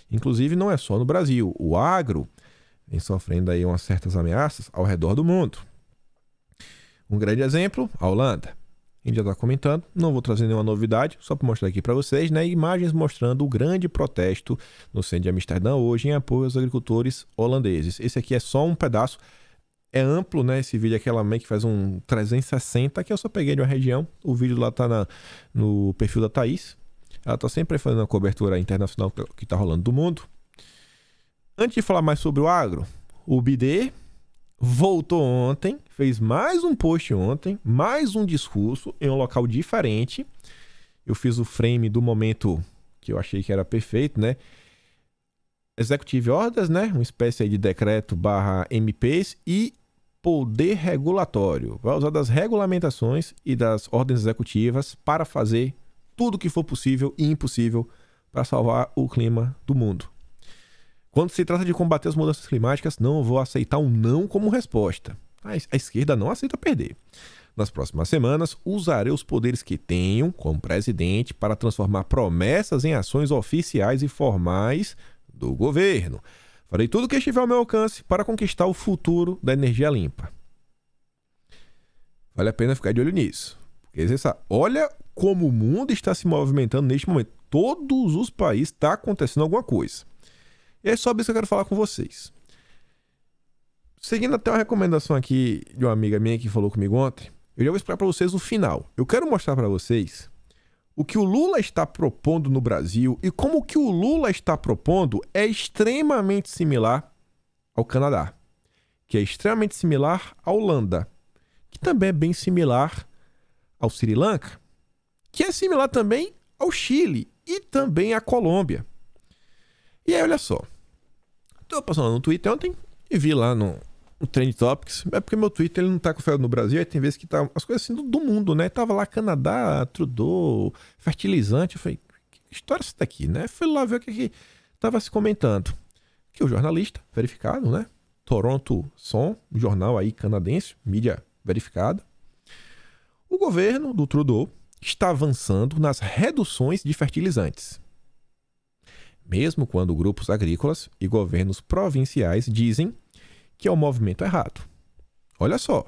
Inclusive, não é só no Brasil, o agro vem sofrendo aí umas certas ameaças ao redor do mundo. Um grande exemplo, a Holanda a gente já está comentando, não vou trazer nenhuma novidade, só para mostrar aqui para vocês, né? Imagens mostrando o grande protesto no centro de Amsterdã hoje em apoio aos agricultores holandeses. Esse aqui é só um pedaço, é amplo, né? Esse vídeo é aquela mãe que faz um 360, que eu só peguei de uma região. O vídeo lá está na, no perfil da Thaís. Ela está sempre fazendo a cobertura internacional que está rolando do mundo. Antes de falar mais sobre o agro, o BD voltou ontem, fez mais um post ontem, mais um discurso em um local diferente. Eu fiz o frame do momento que eu achei que era perfeito, né? Executive Orders, né? Uma espécie de decreto barra MPs e poder regulatório. Vai usar das regulamentações e das ordens executivas para fazer tudo que for possível e impossível para salvar o clima do mundo. Quando se trata de combater as mudanças climáticas, não vou aceitar um não como resposta. A esquerda não aceita perder. Nas próximas semanas, usarei os poderes que tenho como presidente para transformar promessas em ações oficiais e formais do governo. Farei tudo o que estiver ao meu alcance para conquistar o futuro da energia limpa. Vale a pena ficar de olho nisso. Porque essa, olha como o mundo está se movimentando neste momento. Todos os países está acontecendo alguma coisa. E é sobre isso que eu quero falar com vocês. Seguindo até uma recomendação aqui de uma amiga minha que falou comigo ontem, eu já vou explicar para vocês o final. Eu quero mostrar para vocês o que o Lula está propondo no Brasil e como o que o Lula está propondo é extremamente similar ao Canadá, que é extremamente similar à Holanda, que também é bem similar ao Sri Lanka, que é similar também ao Chile e também à Colômbia. E aí, olha só. Tô passando no Twitter ontem e vi lá no, no Trend Topics. É porque meu Twitter ele não tá confiado no Brasil, aí tem vezes que tá as coisas assim do, do mundo, né? Tava lá Canadá, Trudeau, fertilizante. Eu falei, que história é essa daqui, né? Fui lá ver o que, que tava se comentando. Que o jornalista, verificado, né? Toronto Sun, jornal aí canadense, mídia verificada. O governo do Trudeau está avançando nas reduções de fertilizantes mesmo quando grupos agrícolas e governos provinciais dizem que é o um movimento errado. Olha só.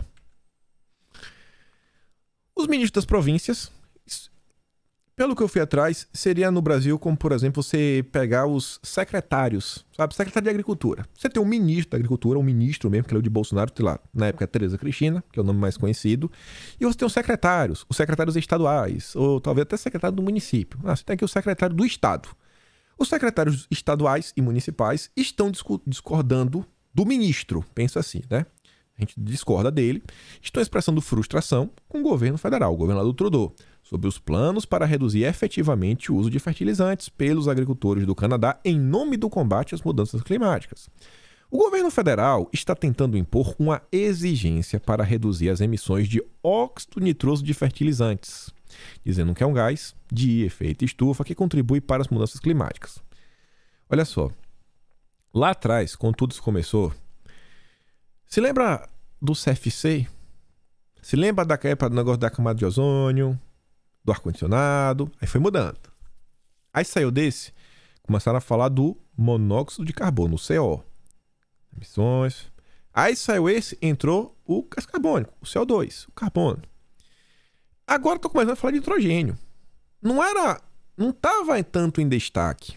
Os ministros das províncias, pelo que eu fui atrás, seria no Brasil como, por exemplo, você pegar os secretários, sabe? Secretário de Agricultura. Você tem um ministro da Agricultura, um ministro mesmo, que é o de Bolsonaro, sei lá, na época Tereza Cristina, que é o nome mais conhecido. E você tem os secretários, os secretários estaduais, ou talvez até secretário do município. Ah, você tem aqui o secretário do Estado. Os secretários estaduais e municipais estão discordando do ministro, pensa assim, né? A gente discorda dele. Estão expressando frustração com o governo federal, o governador Trudeau, sobre os planos para reduzir efetivamente o uso de fertilizantes pelos agricultores do Canadá em nome do combate às mudanças climáticas. O governo federal está tentando impor uma exigência para reduzir as emissões de óxido nitroso de fertilizantes, dizendo que é um gás de efeito estufa que contribui para as mudanças climáticas. Olha só, lá atrás, quando tudo isso começou, se lembra do CFC? Se lembra da época do negócio da camada de ozônio, do ar-condicionado? Aí foi mudando. Aí saiu desse, começaram a falar do monóxido de carbono, o CO. Emissões. Aí saiu esse, entrou o gás carbônico, o CO2, o carbono. Agora estou começando a falar de nitrogênio. Não era. Não estava tanto em destaque.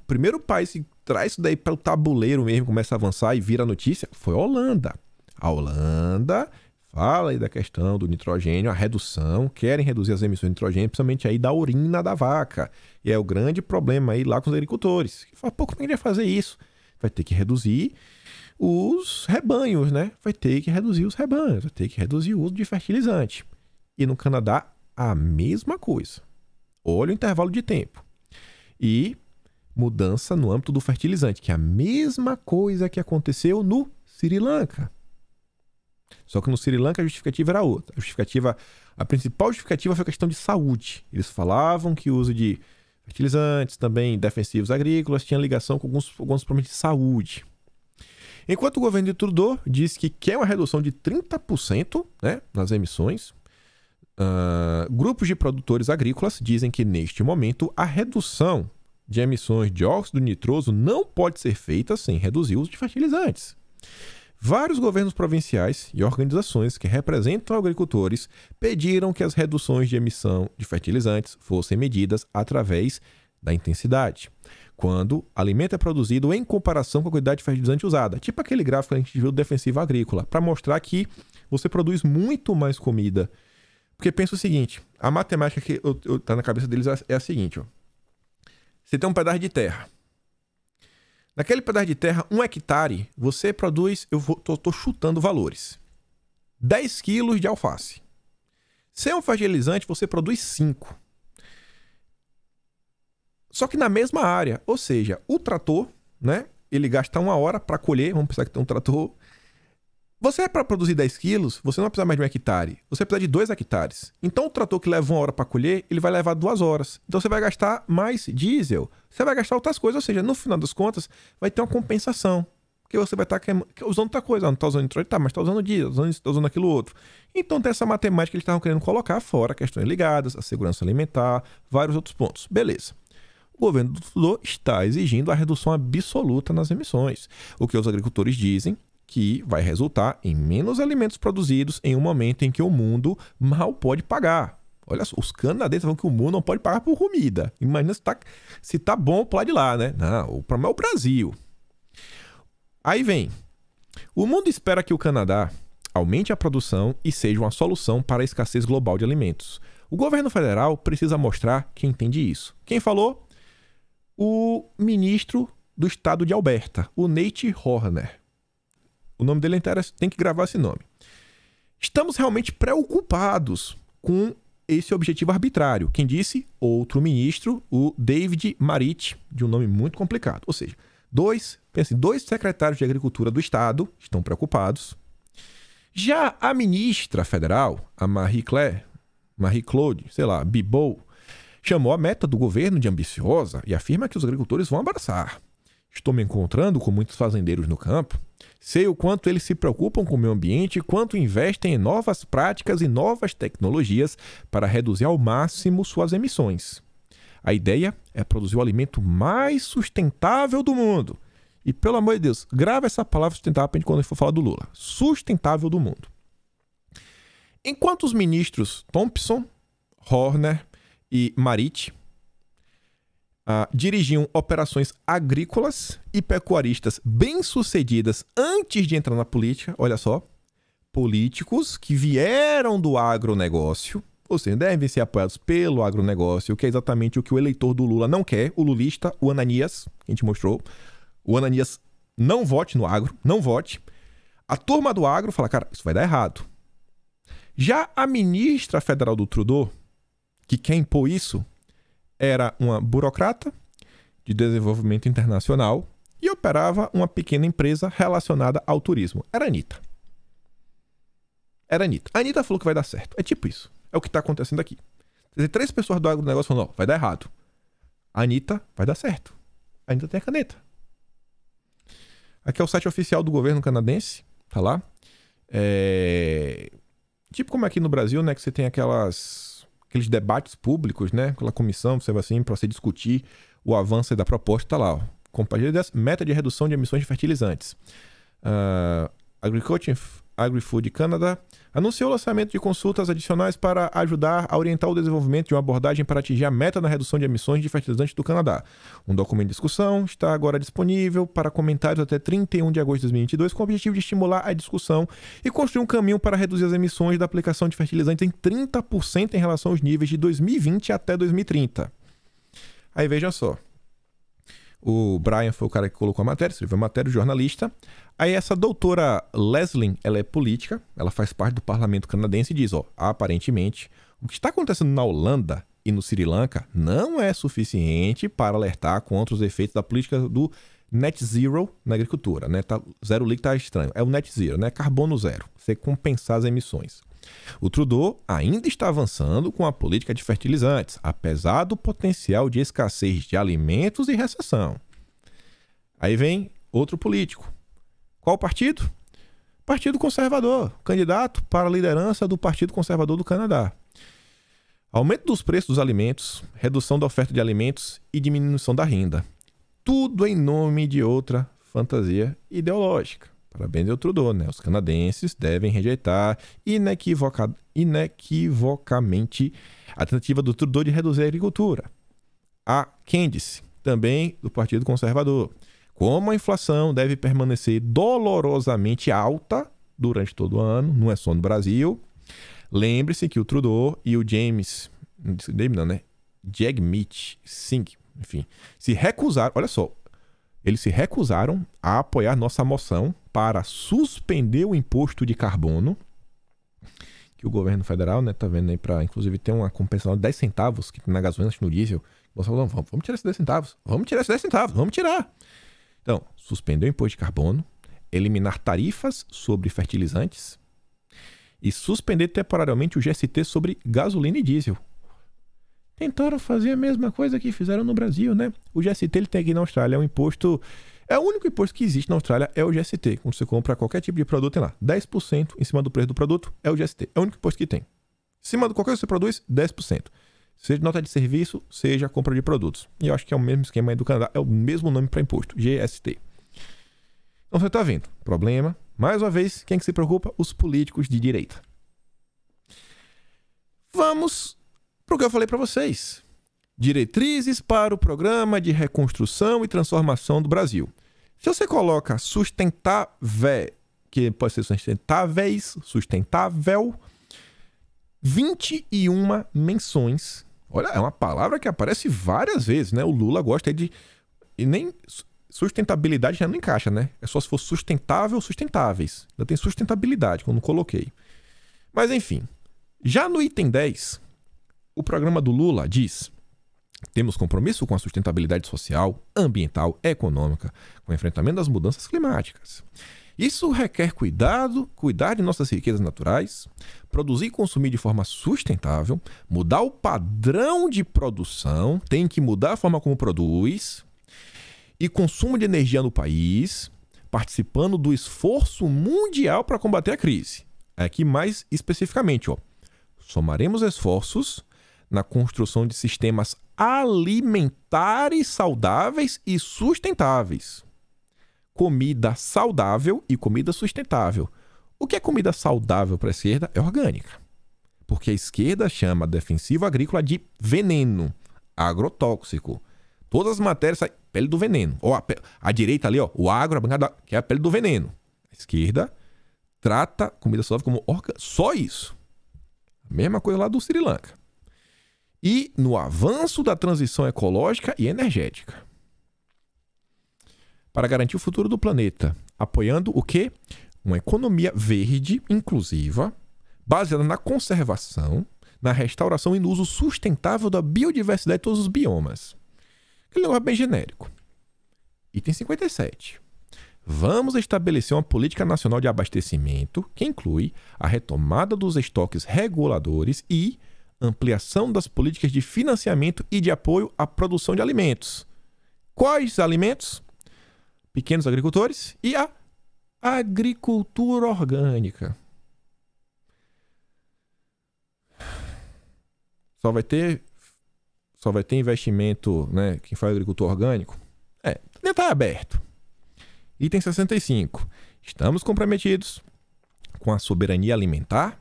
O primeiro país que traz isso daí para o tabuleiro mesmo, começa a avançar e vira notícia, foi a Holanda. A Holanda fala aí da questão do nitrogênio, a redução, querem reduzir as emissões de nitrogênio, principalmente aí da urina da vaca. E é o grande problema aí lá com os agricultores. Fala, pô, como é que vai fazer isso? Vai ter que reduzir os rebanhos, né? Vai ter que reduzir os rebanhos, vai ter que reduzir o uso de fertilizante e no Canadá a mesma coisa. Olha o intervalo de tempo. E mudança no âmbito do fertilizante, que é a mesma coisa que aconteceu no Sri Lanka. Só que no Sri Lanka a justificativa era outra. A justificativa, a principal justificativa foi a questão de saúde. Eles falavam que o uso de fertilizantes, também defensivos agrícolas, tinha ligação com alguns, alguns problemas de saúde. Enquanto o governo de Trudeau diz que quer uma redução de 30% né, nas emissões, Uh, grupos de produtores agrícolas dizem que, neste momento, a redução de emissões de óxido nitroso não pode ser feita sem reduzir o uso de fertilizantes. Vários governos provinciais e organizações que representam agricultores pediram que as reduções de emissão de fertilizantes fossem medidas através da intensidade, quando alimento é produzido em comparação com a quantidade de fertilizante usada, tipo aquele gráfico que a gente viu do defensivo agrícola, para mostrar que você produz muito mais comida porque pensa o seguinte: a matemática que eu, eu, tá na cabeça deles é, é a seguinte, ó. Você tem um pedaço de terra. Naquele pedaço de terra, um hectare, você produz, eu vou, tô, tô chutando valores. 10 quilos de alface. Sem um fertilizante, você produz 5. Só que na mesma área, ou seja, o trator, né? Ele gasta uma hora para colher, vamos pensar que tem um trator, você, é para produzir 10 quilos, você não precisa mais de um hectare. Você precisa de dois hectares. Então, o trator que leva uma hora para colher, ele vai levar duas horas. Então, você vai gastar mais diesel. Você vai gastar outras coisas. Ou seja, no final das contas, vai ter uma compensação. Porque você vai estar tá usando outra coisa. Não está usando nitrogênio, tá, mas está usando diesel, está usando, tá usando aquilo outro. Então, tem essa matemática que eles estavam querendo colocar fora, questões ligadas, a segurança alimentar, vários outros pontos. Beleza. O governo do Trudeau está exigindo a redução absoluta nas emissões. O que os agricultores dizem que vai resultar em menos alimentos produzidos em um momento em que o mundo mal pode pagar. Olha só, os canadenses falam que o mundo não pode pagar por comida. Imagina se tá, se tá bom pro lado de lá, né? Não, o problema é o Brasil. Aí vem. O mundo espera que o Canadá aumente a produção e seja uma solução para a escassez global de alimentos. O governo federal precisa mostrar que entende isso. Quem falou? O ministro do estado de Alberta, o Nate Horner. O nome dele é interessante, tem que gravar esse nome. Estamos realmente preocupados com esse objetivo arbitrário. Quem disse? Outro ministro, o David Marit, de um nome muito complicado. Ou seja, dois, pense, assim, dois secretários de Agricultura do Estado estão preocupados. Já a ministra federal, a Marie Claire, Marie Claude, sei lá, Bibou, chamou a meta do governo de ambiciosa e afirma que os agricultores vão abraçar. Estou me encontrando com muitos fazendeiros no campo Sei o quanto eles se preocupam com o meio ambiente e quanto investem em novas práticas e novas tecnologias para reduzir ao máximo suas emissões. A ideia é produzir o alimento mais sustentável do mundo. E pelo amor de Deus, grava essa palavra sustentável para a gente quando a gente for falar do Lula. Sustentável do mundo. Enquanto os ministros Thompson, Horner e Marit Uh, dirigiam operações agrícolas e pecuaristas bem-sucedidas antes de entrar na política. Olha só. Políticos que vieram do agronegócio, ou seja, devem ser apoiados pelo agronegócio, que é exatamente o que o eleitor do Lula não quer, o lulista, o Ananias, que a gente mostrou. O Ananias não vote no agro, não vote. A turma do agro fala, cara, isso vai dar errado. Já a ministra federal do Trudeau, que quer impor isso, era uma burocrata de desenvolvimento internacional e operava uma pequena empresa relacionada ao turismo. Era a Anitta. Era a Anitta. A Anitta falou que vai dar certo. É tipo isso. É o que está acontecendo aqui. Tem três pessoas do agronegócio falando, ó, vai dar errado. A Anitta vai dar certo. A Anitta tem a caneta. Aqui é o site oficial do governo canadense, tá lá. É... Tipo como aqui no Brasil, né, que você tem aquelas aqueles debates públicos, né? Aquela comissão, você vai assim, para você discutir o avanço da proposta, tá lá, ó. Compartilha meta de redução de emissões de fertilizantes. Uh, Agriculture AgriFood Canada, anunciou o lançamento de consultas adicionais para ajudar a orientar o desenvolvimento de uma abordagem para atingir a meta na redução de emissões de fertilizantes do Canadá. Um documento de discussão está agora disponível para comentários até 31 de agosto de 2022, com o objetivo de estimular a discussão e construir um caminho para reduzir as emissões da aplicação de fertilizantes em 30% em relação aos níveis de 2020 até 2030. Aí veja só. O Brian foi o cara que colocou a matéria, escreveu a matéria, o jornalista. Aí essa doutora Leslie, ela é política, ela faz parte do parlamento canadense e diz, ó, aparentemente, o que está acontecendo na Holanda e no Sri Lanka não é suficiente para alertar contra os efeitos da política do net zero na agricultura, né? Tá, zero líquido tá estranho. É o net zero, né? Carbono zero. Você compensar as emissões. O Trudeau ainda está avançando com a política de fertilizantes, apesar do potencial de escassez de alimentos e recessão. Aí vem outro político, qual partido? Partido Conservador, candidato para a liderança do Partido Conservador do Canadá. Aumento dos preços dos alimentos, redução da oferta de alimentos e diminuição da renda. Tudo em nome de outra fantasia ideológica. Parabéns ao Trudeau, né? Os canadenses devem rejeitar inequivoca... inequivocamente a tentativa do Trudeau de reduzir a agricultura. A Candice, também do Partido Conservador. Como a inflação deve permanecer dolorosamente alta durante todo o ano, não é só no Brasil. Lembre-se que o Trudeau e o James, James não, né? Jagmeet Singh, enfim, se recusaram, olha só, eles se recusaram a apoiar nossa moção para suspender o imposto de carbono que o governo federal, né, tá vendo aí para inclusive ter uma compensação de 10 centavos que tem na gasolina, no diesel. vamos, vamos tirar esses 10 centavos. Vamos tirar esses 10 centavos, vamos tirar. Então, suspender o imposto de carbono, eliminar tarifas sobre fertilizantes e suspender temporariamente o GST sobre gasolina e diesel. Tentaram fazer a mesma coisa que fizeram no Brasil, né? O GST ele tem aqui na Austrália, é um imposto. É o único imposto que existe na Austrália, é o GST. Quando você compra qualquer tipo de produto, tem lá 10% em cima do preço do produto, é o GST. É o único imposto que tem. Em cima do qualquer que você produz, 10%. Seja nota de serviço, seja compra de produtos. E eu acho que é o mesmo esquema aí do Canadá, é o mesmo nome para imposto, GST. Então você está vendo, problema. Mais uma vez, quem é que se preocupa? Os políticos de direita. Vamos para o que eu falei para vocês. Diretrizes para o Programa de Reconstrução e Transformação do Brasil. Se você coloca sustentável, que pode ser sustentáveis, sustentável, 21 menções Olha, é uma palavra que aparece várias vezes, né? O Lula gosta de. E nem sustentabilidade já não encaixa, né? É só se for sustentável sustentáveis. Ainda tem sustentabilidade, quando coloquei. Mas enfim. Já no item 10, o programa do Lula diz: temos compromisso com a sustentabilidade social, ambiental, econômica, com o enfrentamento das mudanças climáticas. Isso requer cuidado, cuidar de nossas riquezas naturais, produzir e consumir de forma sustentável, mudar o padrão de produção, tem que mudar a forma como produz e consumo de energia no país, participando do esforço mundial para combater a crise. É aqui mais especificamente, ó, somaremos esforços na construção de sistemas alimentares saudáveis e sustentáveis. Comida saudável e comida sustentável. O que é comida saudável para a esquerda é orgânica. Porque a esquerda chama defensivo agrícola de veneno, agrotóxico. Todas as matérias saem pele do veneno. Ou a, a, direita ali, ó, o agro, a bancada, que é a pele do veneno. A esquerda trata comida saudável como orgânica. Só isso. mesma coisa lá do Sri Lanka e no avanço da transição ecológica e energética. Para garantir o futuro do planeta, apoiando o quê? Uma economia verde, inclusiva, baseada na conservação, na restauração e no uso sustentável da biodiversidade de todos os biomas. Aquele negócio bem genérico. Item 57. Vamos estabelecer uma política nacional de abastecimento que inclui a retomada dos estoques reguladores e ampliação das políticas de financiamento e de apoio à produção de alimentos. Quais alimentos? Pequenos agricultores e a agricultura orgânica. Só vai ter só vai ter investimento, né, quem faz agricultor orgânico? É, está aberto. Item 65. Estamos comprometidos com a soberania alimentar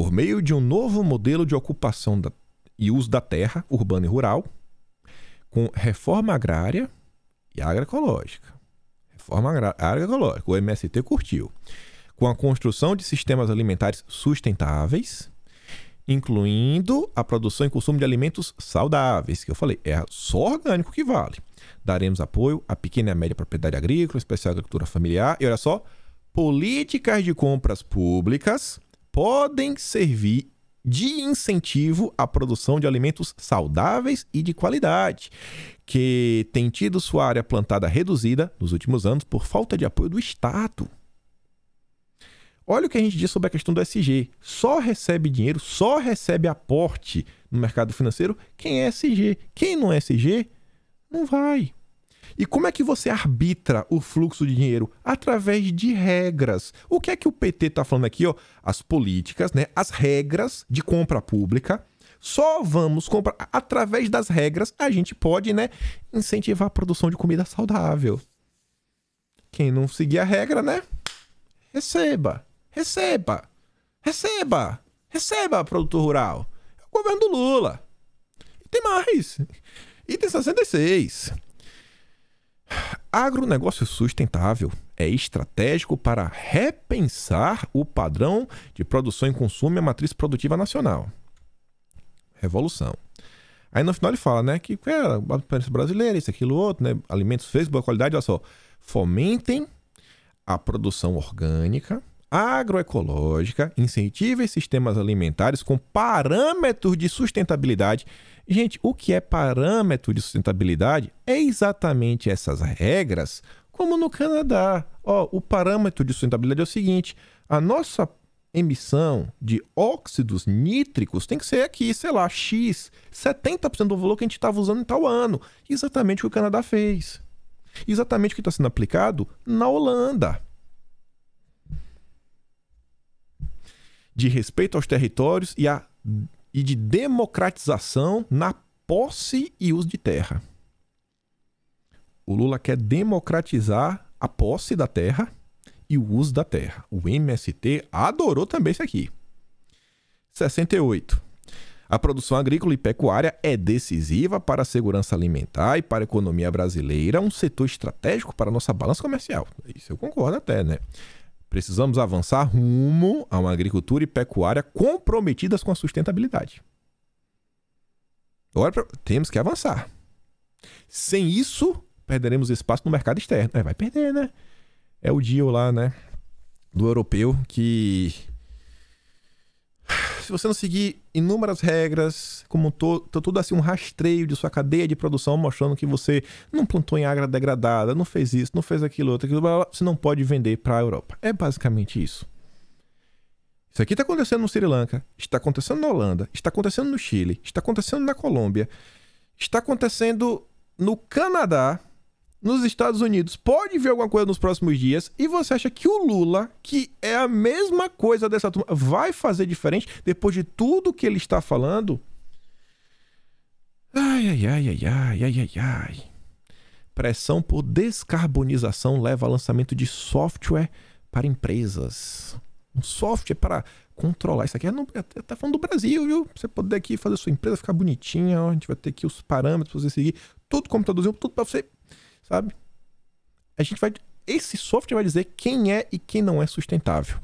por meio de um novo modelo de ocupação da, e uso da terra urbana e rural, com reforma agrária e agroecológica. Reforma agroecológica, o MST curtiu. Com a construção de sistemas alimentares sustentáveis, incluindo a produção e consumo de alimentos saudáveis, que eu falei, é só orgânico que vale. Daremos apoio à pequena e média propriedade agrícola, especial agricultura familiar e olha só, políticas de compras públicas podem servir de incentivo à produção de alimentos saudáveis e de qualidade, que tem tido sua área plantada reduzida nos últimos anos por falta de apoio do Estado. Olha o que a gente diz sobre a questão do SG. Só recebe dinheiro, só recebe aporte no mercado financeiro quem é SG. Quem não é SG, não vai. E como é que você arbitra o fluxo de dinheiro? Através de regras. O que é que o PT está falando aqui? Ó? As políticas, né? as regras de compra pública. Só vamos comprar através das regras, a gente pode, né, incentivar a produção de comida saudável. Quem não seguir a regra, né? Receba, receba, receba, receba, produtor rural. É o governo do Lula. E tem mais. E tem 66. Agronegócio sustentável é estratégico para repensar o padrão de produção e consumo e a matriz produtiva nacional. Revolução. Aí no final ele fala, né, que é, a imprensa brasileira, isso, aquilo, outro, né, alimentos feitos, boa qualidade, olha só, fomentem a produção orgânica, agroecológica, incentiva sistemas alimentares com parâmetros de sustentabilidade. Gente, o que é parâmetro de sustentabilidade é exatamente essas regras, como no Canadá. Ó, o parâmetro de sustentabilidade é o seguinte: a nossa emissão de óxidos nítricos tem que ser aqui, sei lá, X, 70% do valor que a gente estava usando em tal ano. Exatamente o que o Canadá fez. Exatamente o que está sendo aplicado na Holanda. de respeito aos territórios e, a, e de democratização na posse e uso de terra. O Lula quer democratizar a posse da terra e o uso da terra. O MST adorou também isso aqui. 68. A produção agrícola e pecuária é decisiva para a segurança alimentar e para a economia brasileira, um setor estratégico para a nossa balança comercial. Isso eu concordo até, né? Precisamos avançar rumo a uma agricultura e pecuária comprometidas com a sustentabilidade. Agora temos que avançar. Sem isso, perderemos espaço no mercado externo. É, vai perder, né? É o deal lá, né? Do europeu que se você não seguir inúmeras regras, como to, tudo assim, um rastreio de sua cadeia de produção mostrando que você não plantou em agra degradada, não fez isso, não fez aquilo, outro, aquilo, você não pode vender para a Europa. É basicamente isso. Isso aqui está acontecendo no Sri Lanka, está acontecendo na Holanda, está acontecendo no Chile, está acontecendo na Colômbia, está acontecendo no Canadá, nos Estados Unidos pode ver alguma coisa nos próximos dias e você acha que o Lula, que é a mesma coisa dessa turma, vai fazer diferente depois de tudo que ele está falando? Ai, ai, ai, ai, ai, ai, ai, ai. Pressão por descarbonização leva ao lançamento de software para empresas. Um software para controlar. Isso aqui é no, é, é, tá falando do Brasil, viu? Você poder aqui fazer sua empresa ficar bonitinha, ó, a gente vai ter aqui os parâmetros para você seguir. Tudo computadorzinho, tudo para você sabe? A gente vai. Esse software vai dizer quem é e quem não é sustentável.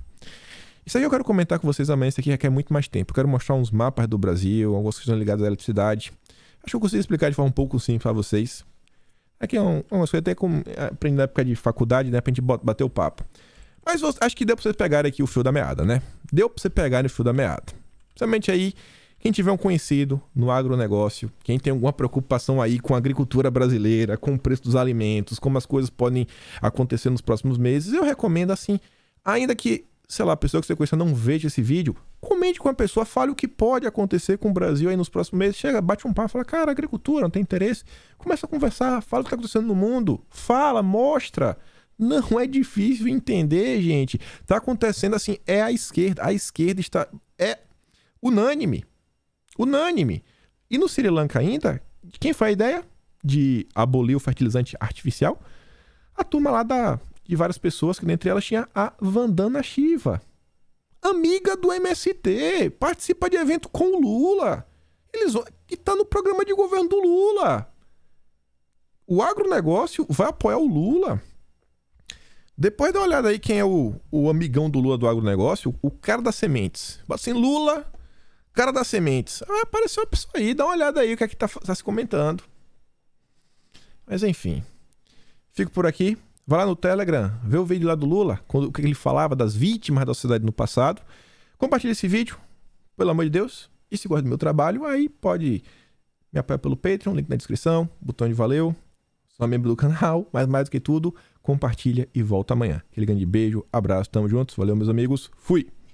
Isso aí eu quero comentar com vocês amanhã, isso aqui requer muito mais tempo. Eu quero mostrar uns mapas do Brasil, algumas questões ligadas à eletricidade. Acho que eu consigo explicar de forma um pouco simples para vocês. Aqui é uma coisa até como aprendi na época de faculdade, né? Pra gente bater o papo. Mas acho que deu pra vocês pegarem aqui o fio da meada, né? Deu pra vocês pegarem o fio da meada. Principalmente aí quem tiver um conhecido no agronegócio, quem tem alguma preocupação aí com a agricultura brasileira, com o preço dos alimentos, como as coisas podem acontecer nos próximos meses, eu recomendo assim, ainda que, sei lá, a pessoa que você conhece não veja esse vídeo, comente com a pessoa, fale o que pode acontecer com o Brasil aí nos próximos meses. Chega, bate um papo, fala, cara, agricultura, não tem interesse. Começa a conversar, fala o que está acontecendo no mundo, fala, mostra. Não é difícil entender, gente. Tá acontecendo assim, é a esquerda. A esquerda está. É unânime Unânime. E no Sri Lanka ainda, quem foi a ideia de abolir o fertilizante artificial? A turma lá da, de várias pessoas, que dentre elas tinha a Vandana Shiva. Amiga do MST, participa de evento com o Lula. Eles e tá no programa de governo do Lula. O agronegócio vai apoiar o Lula. Depois dá uma olhada aí quem é o, o amigão do Lula do agronegócio, o cara das sementes. Assim, Lula, Cara das sementes. Ah, apareceu uma pessoa aí, dá uma olhada aí o que é que tá, tá se comentando. Mas enfim. Fico por aqui. Vai lá no Telegram, vê o vídeo lá do Lula, quando, o que ele falava das vítimas da sociedade no passado. Compartilha esse vídeo, pelo amor de Deus. E se gosta do meu trabalho, aí pode me apoiar pelo Patreon, link na descrição, botão de valeu. Sou membro do canal, mas mais do que tudo, compartilha e volta amanhã. Aquele grande beijo, abraço, tamo juntos, valeu meus amigos, fui!